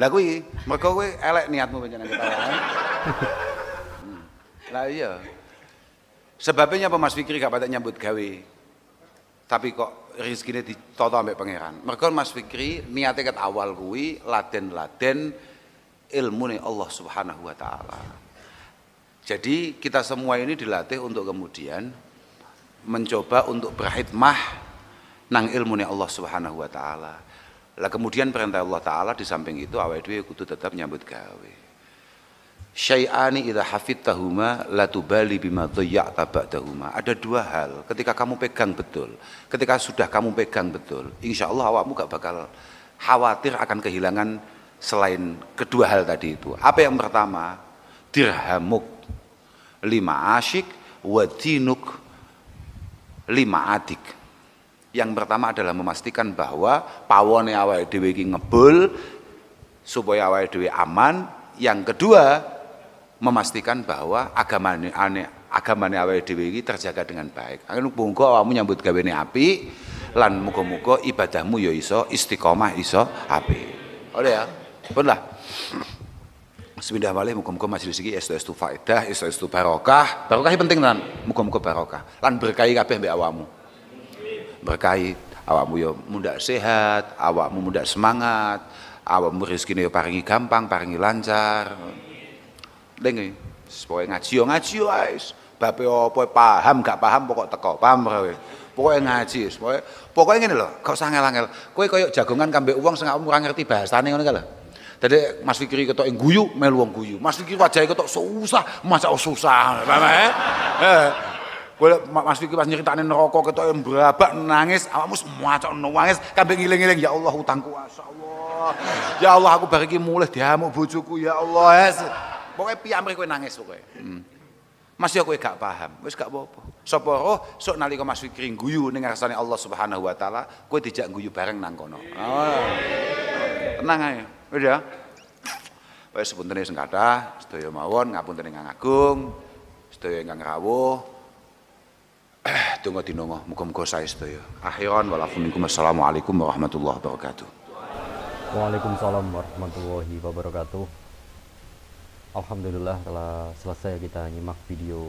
lah kuwi, mergo kuwi elek niatmu pancen kita ya. Lah iya. Sebabnya apa Mas Fikri gak patek nyambut gawe? Tapi kok rezekine ditata ambek pangeran. Mergo Mas Fikri niate ket awal kuwi laden-laden ilmune Allah Subhanahu wa taala. Jadi kita semua ini dilatih untuk kemudian mencoba untuk berkhidmah nang ilmune Allah Subhanahu wa taala. Lah kemudian perintah Allah taala di samping itu awake dhewe kudu tetap nyambut gawe syai'ani idha hafidtahuma la tubali bima tabak ba'dahuma. Ada dua hal ketika kamu pegang betul, ketika sudah kamu pegang betul, insya Allah awakmu gak bakal khawatir akan kehilangan selain kedua hal tadi itu. Apa yang pertama? Dirhamuk lima asyik wa dinuk lima adik. Yang pertama adalah memastikan bahwa pawone awal dewi ngebul supaya awal dewi aman. Yang kedua, memastikan bahwa agama ane, agama awal dhewe iki terjaga dengan baik. Aku monggo awamu nyambut gawe api lan muga-muga ibadahmu ya iso istiqomah iso api. Oleh ya. Pun lah. Semindah malih muga masih disegi iki istu faidah, faedah, istu iso barokah. Barokah penting lan muga-muga barokah. Lan berkahi kabeh mbek awamu. Berkahi awakmu yo ya muda sehat, awakmu muda semangat, awakmu rezeki yo ya paringi gampang, paringi lancar. Ning sepoi ngaji yo ya ngaji yo ya Bapak, Bape apa paham gak paham pokok teko. Paham kowe. yang ngaji wis. pokok yang ngene loh. Kau usah ngel-ngel. Kowe koyo jagongan kambe uang, sing umur ngerti bahasane ngono ka Tadi Mas Fikri ketok guyu melu wong guyu. Mas Fikri wajah ketok susah, masa susah. Paham ya? eh? Boleh Mas Fikri pas nyeritain neraka ketok yang berabak nangis, awakmu semacam nangis, kambek ngiling-ngiling ya Allah utangku, Allah. Ya Allah aku bariki mulih diamuk bojoku ya Allah. Ya pokoknya piyambak kowe nangis pokoknya hmm. Mas yo kowe gak paham, wis gak apa-apa. Sopo roh sok nalika Mas Fikri guyu ning ngarsane Allah Subhanahu wa taala, kowe dijak guyu bareng nang kono. Oh. Tenang ae. Wis ya. Wis sepuntene sing kathah, sedaya mawon ngapunten ingkang agung, sedaya ingkang rawuh. Tunggu dinongo, muka-muka saya sedaya. Akhiran walafumikum assalamualaikum warahmatullahi wabarakatuh. Waalaikumsalam warahmatullahi wabarakatuh. Alhamdulillah telah selesai kita nyimak video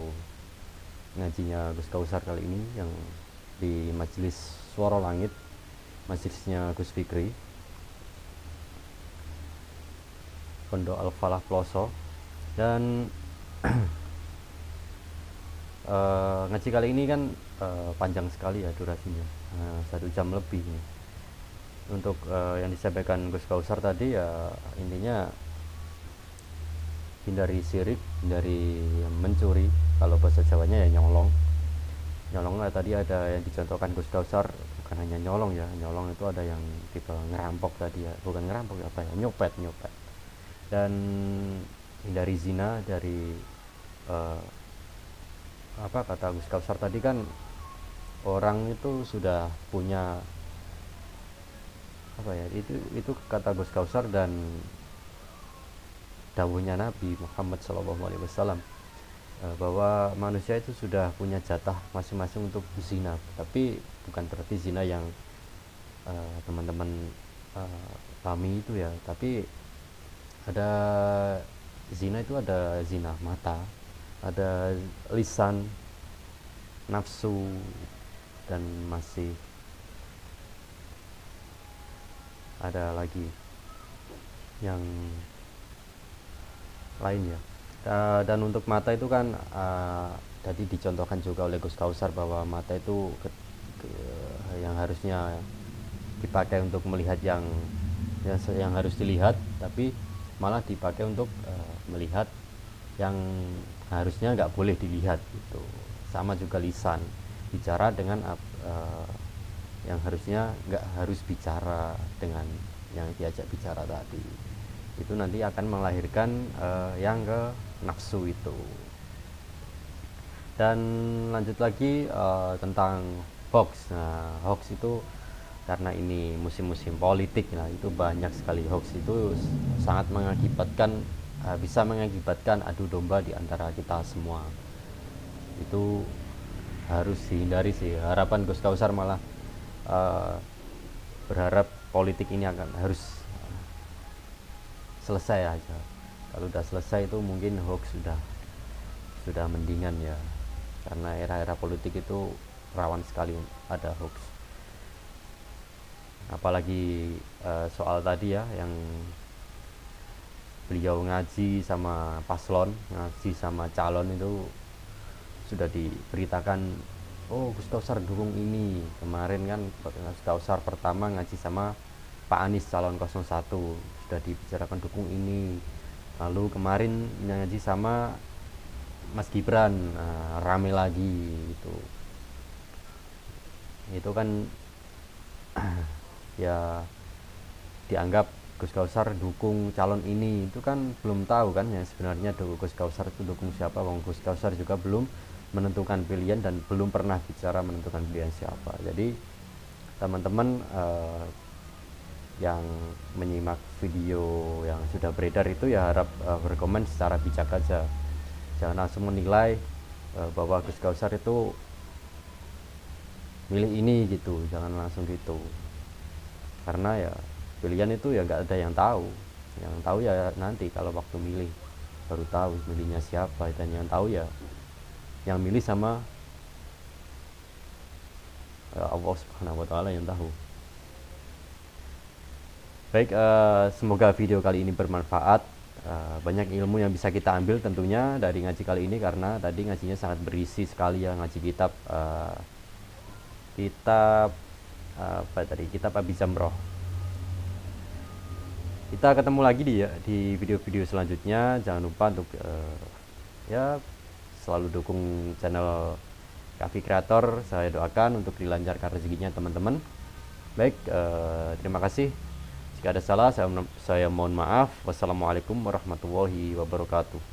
ngajinya Gus Kausar kali ini yang di Majelis Suara Langit Majelisnya Gus Fikri Pondok Al-Falah Ploso dan uh, ngaji kali ini kan uh, panjang sekali ya durasinya uh, satu jam lebih nih. untuk uh, yang disampaikan Gus Kausar tadi ya intinya hindari sirik hindari mencuri kalau bahasa Jawanya ya nyolong nyolong lah tadi ada yang dicontohkan Gus Dausar bukan hanya nyolong ya nyolong itu ada yang kita ngerampok tadi ya bukan ngerampok ya apa ya nyopet nyopet dan hindari zina dari uh, apa kata Gus Kausar tadi kan orang itu sudah punya apa ya itu itu kata Gus Kausar dan dawuhnya Nabi Muhammad SAW e, bahwa manusia itu sudah punya jatah masing-masing untuk zina tapi bukan berarti zina yang e, teman-teman uh, e, uh, kami itu ya tapi ada zina itu ada zina mata ada lisan nafsu dan masih ada lagi yang lainnya dan untuk mata itu kan eh, tadi dicontohkan juga oleh Gus Kausar bahwa mata itu yang harusnya dipakai untuk melihat yang yang, yang harus dilihat tapi malah dipakai untuk eh, melihat yang harusnya nggak boleh dilihat gitu sama juga lisan bicara dengan eh, yang harusnya nggak harus bicara dengan yang diajak bicara tadi itu nanti akan melahirkan uh, yang ke nafsu itu dan lanjut lagi uh, tentang hoax nah hoax itu karena ini musim-musim politik nah itu banyak sekali hoax itu sangat mengakibatkan uh, bisa mengakibatkan adu domba di antara kita semua itu harus dihindari sih harapan Gus Kausar malah uh, berharap politik ini akan harus selesai aja kalau udah selesai itu mungkin hoax sudah sudah mendingan ya karena era-era politik itu rawan sekali ada hoax apalagi uh, soal tadi ya yang beliau ngaji sama paslon ngaji sama calon itu sudah diberitakan oh Gusto dukung ini kemarin kan Gusto pertama ngaji sama Pak Anies calon 01 sudah dibicarakan dukung ini lalu kemarin nyanyi sama Mas Gibran nah, rame lagi itu itu kan ya dianggap Gus Kausar dukung calon ini itu kan belum tahu kan ya sebenarnya dukung Gus Kausar itu dukung siapa Wong Gus Kausar juga belum menentukan pilihan dan belum pernah bicara menentukan pilihan siapa jadi teman-teman uh, yang menyimak video yang sudah beredar itu ya harap uh, berkomen secara bijak aja jangan langsung menilai uh, bahwa Gus Kausar itu milih ini gitu jangan langsung gitu karena ya pilihan itu ya nggak ada yang tahu yang tahu ya nanti kalau waktu milih baru tahu milihnya siapa dan yang tahu ya yang milih sama eh, Allah Subhanahu wa taala yang tahu Baik, uh, semoga video kali ini bermanfaat. Uh, banyak ilmu yang bisa kita ambil tentunya dari ngaji kali ini karena tadi ngajinya sangat berisi sekali ya ngaji kitab uh, kitab uh, apa tadi kitab Abi Jamroh. Kita ketemu lagi di di video-video selanjutnya. Jangan lupa untuk uh, ya selalu dukung channel Kavi Kreator. Saya doakan untuk dilancarkan rezekinya teman-teman. Baik, uh, terima kasih. Jika ada salah, saya, saya mohon maaf. Wassalamualaikum warahmatullahi wabarakatuh.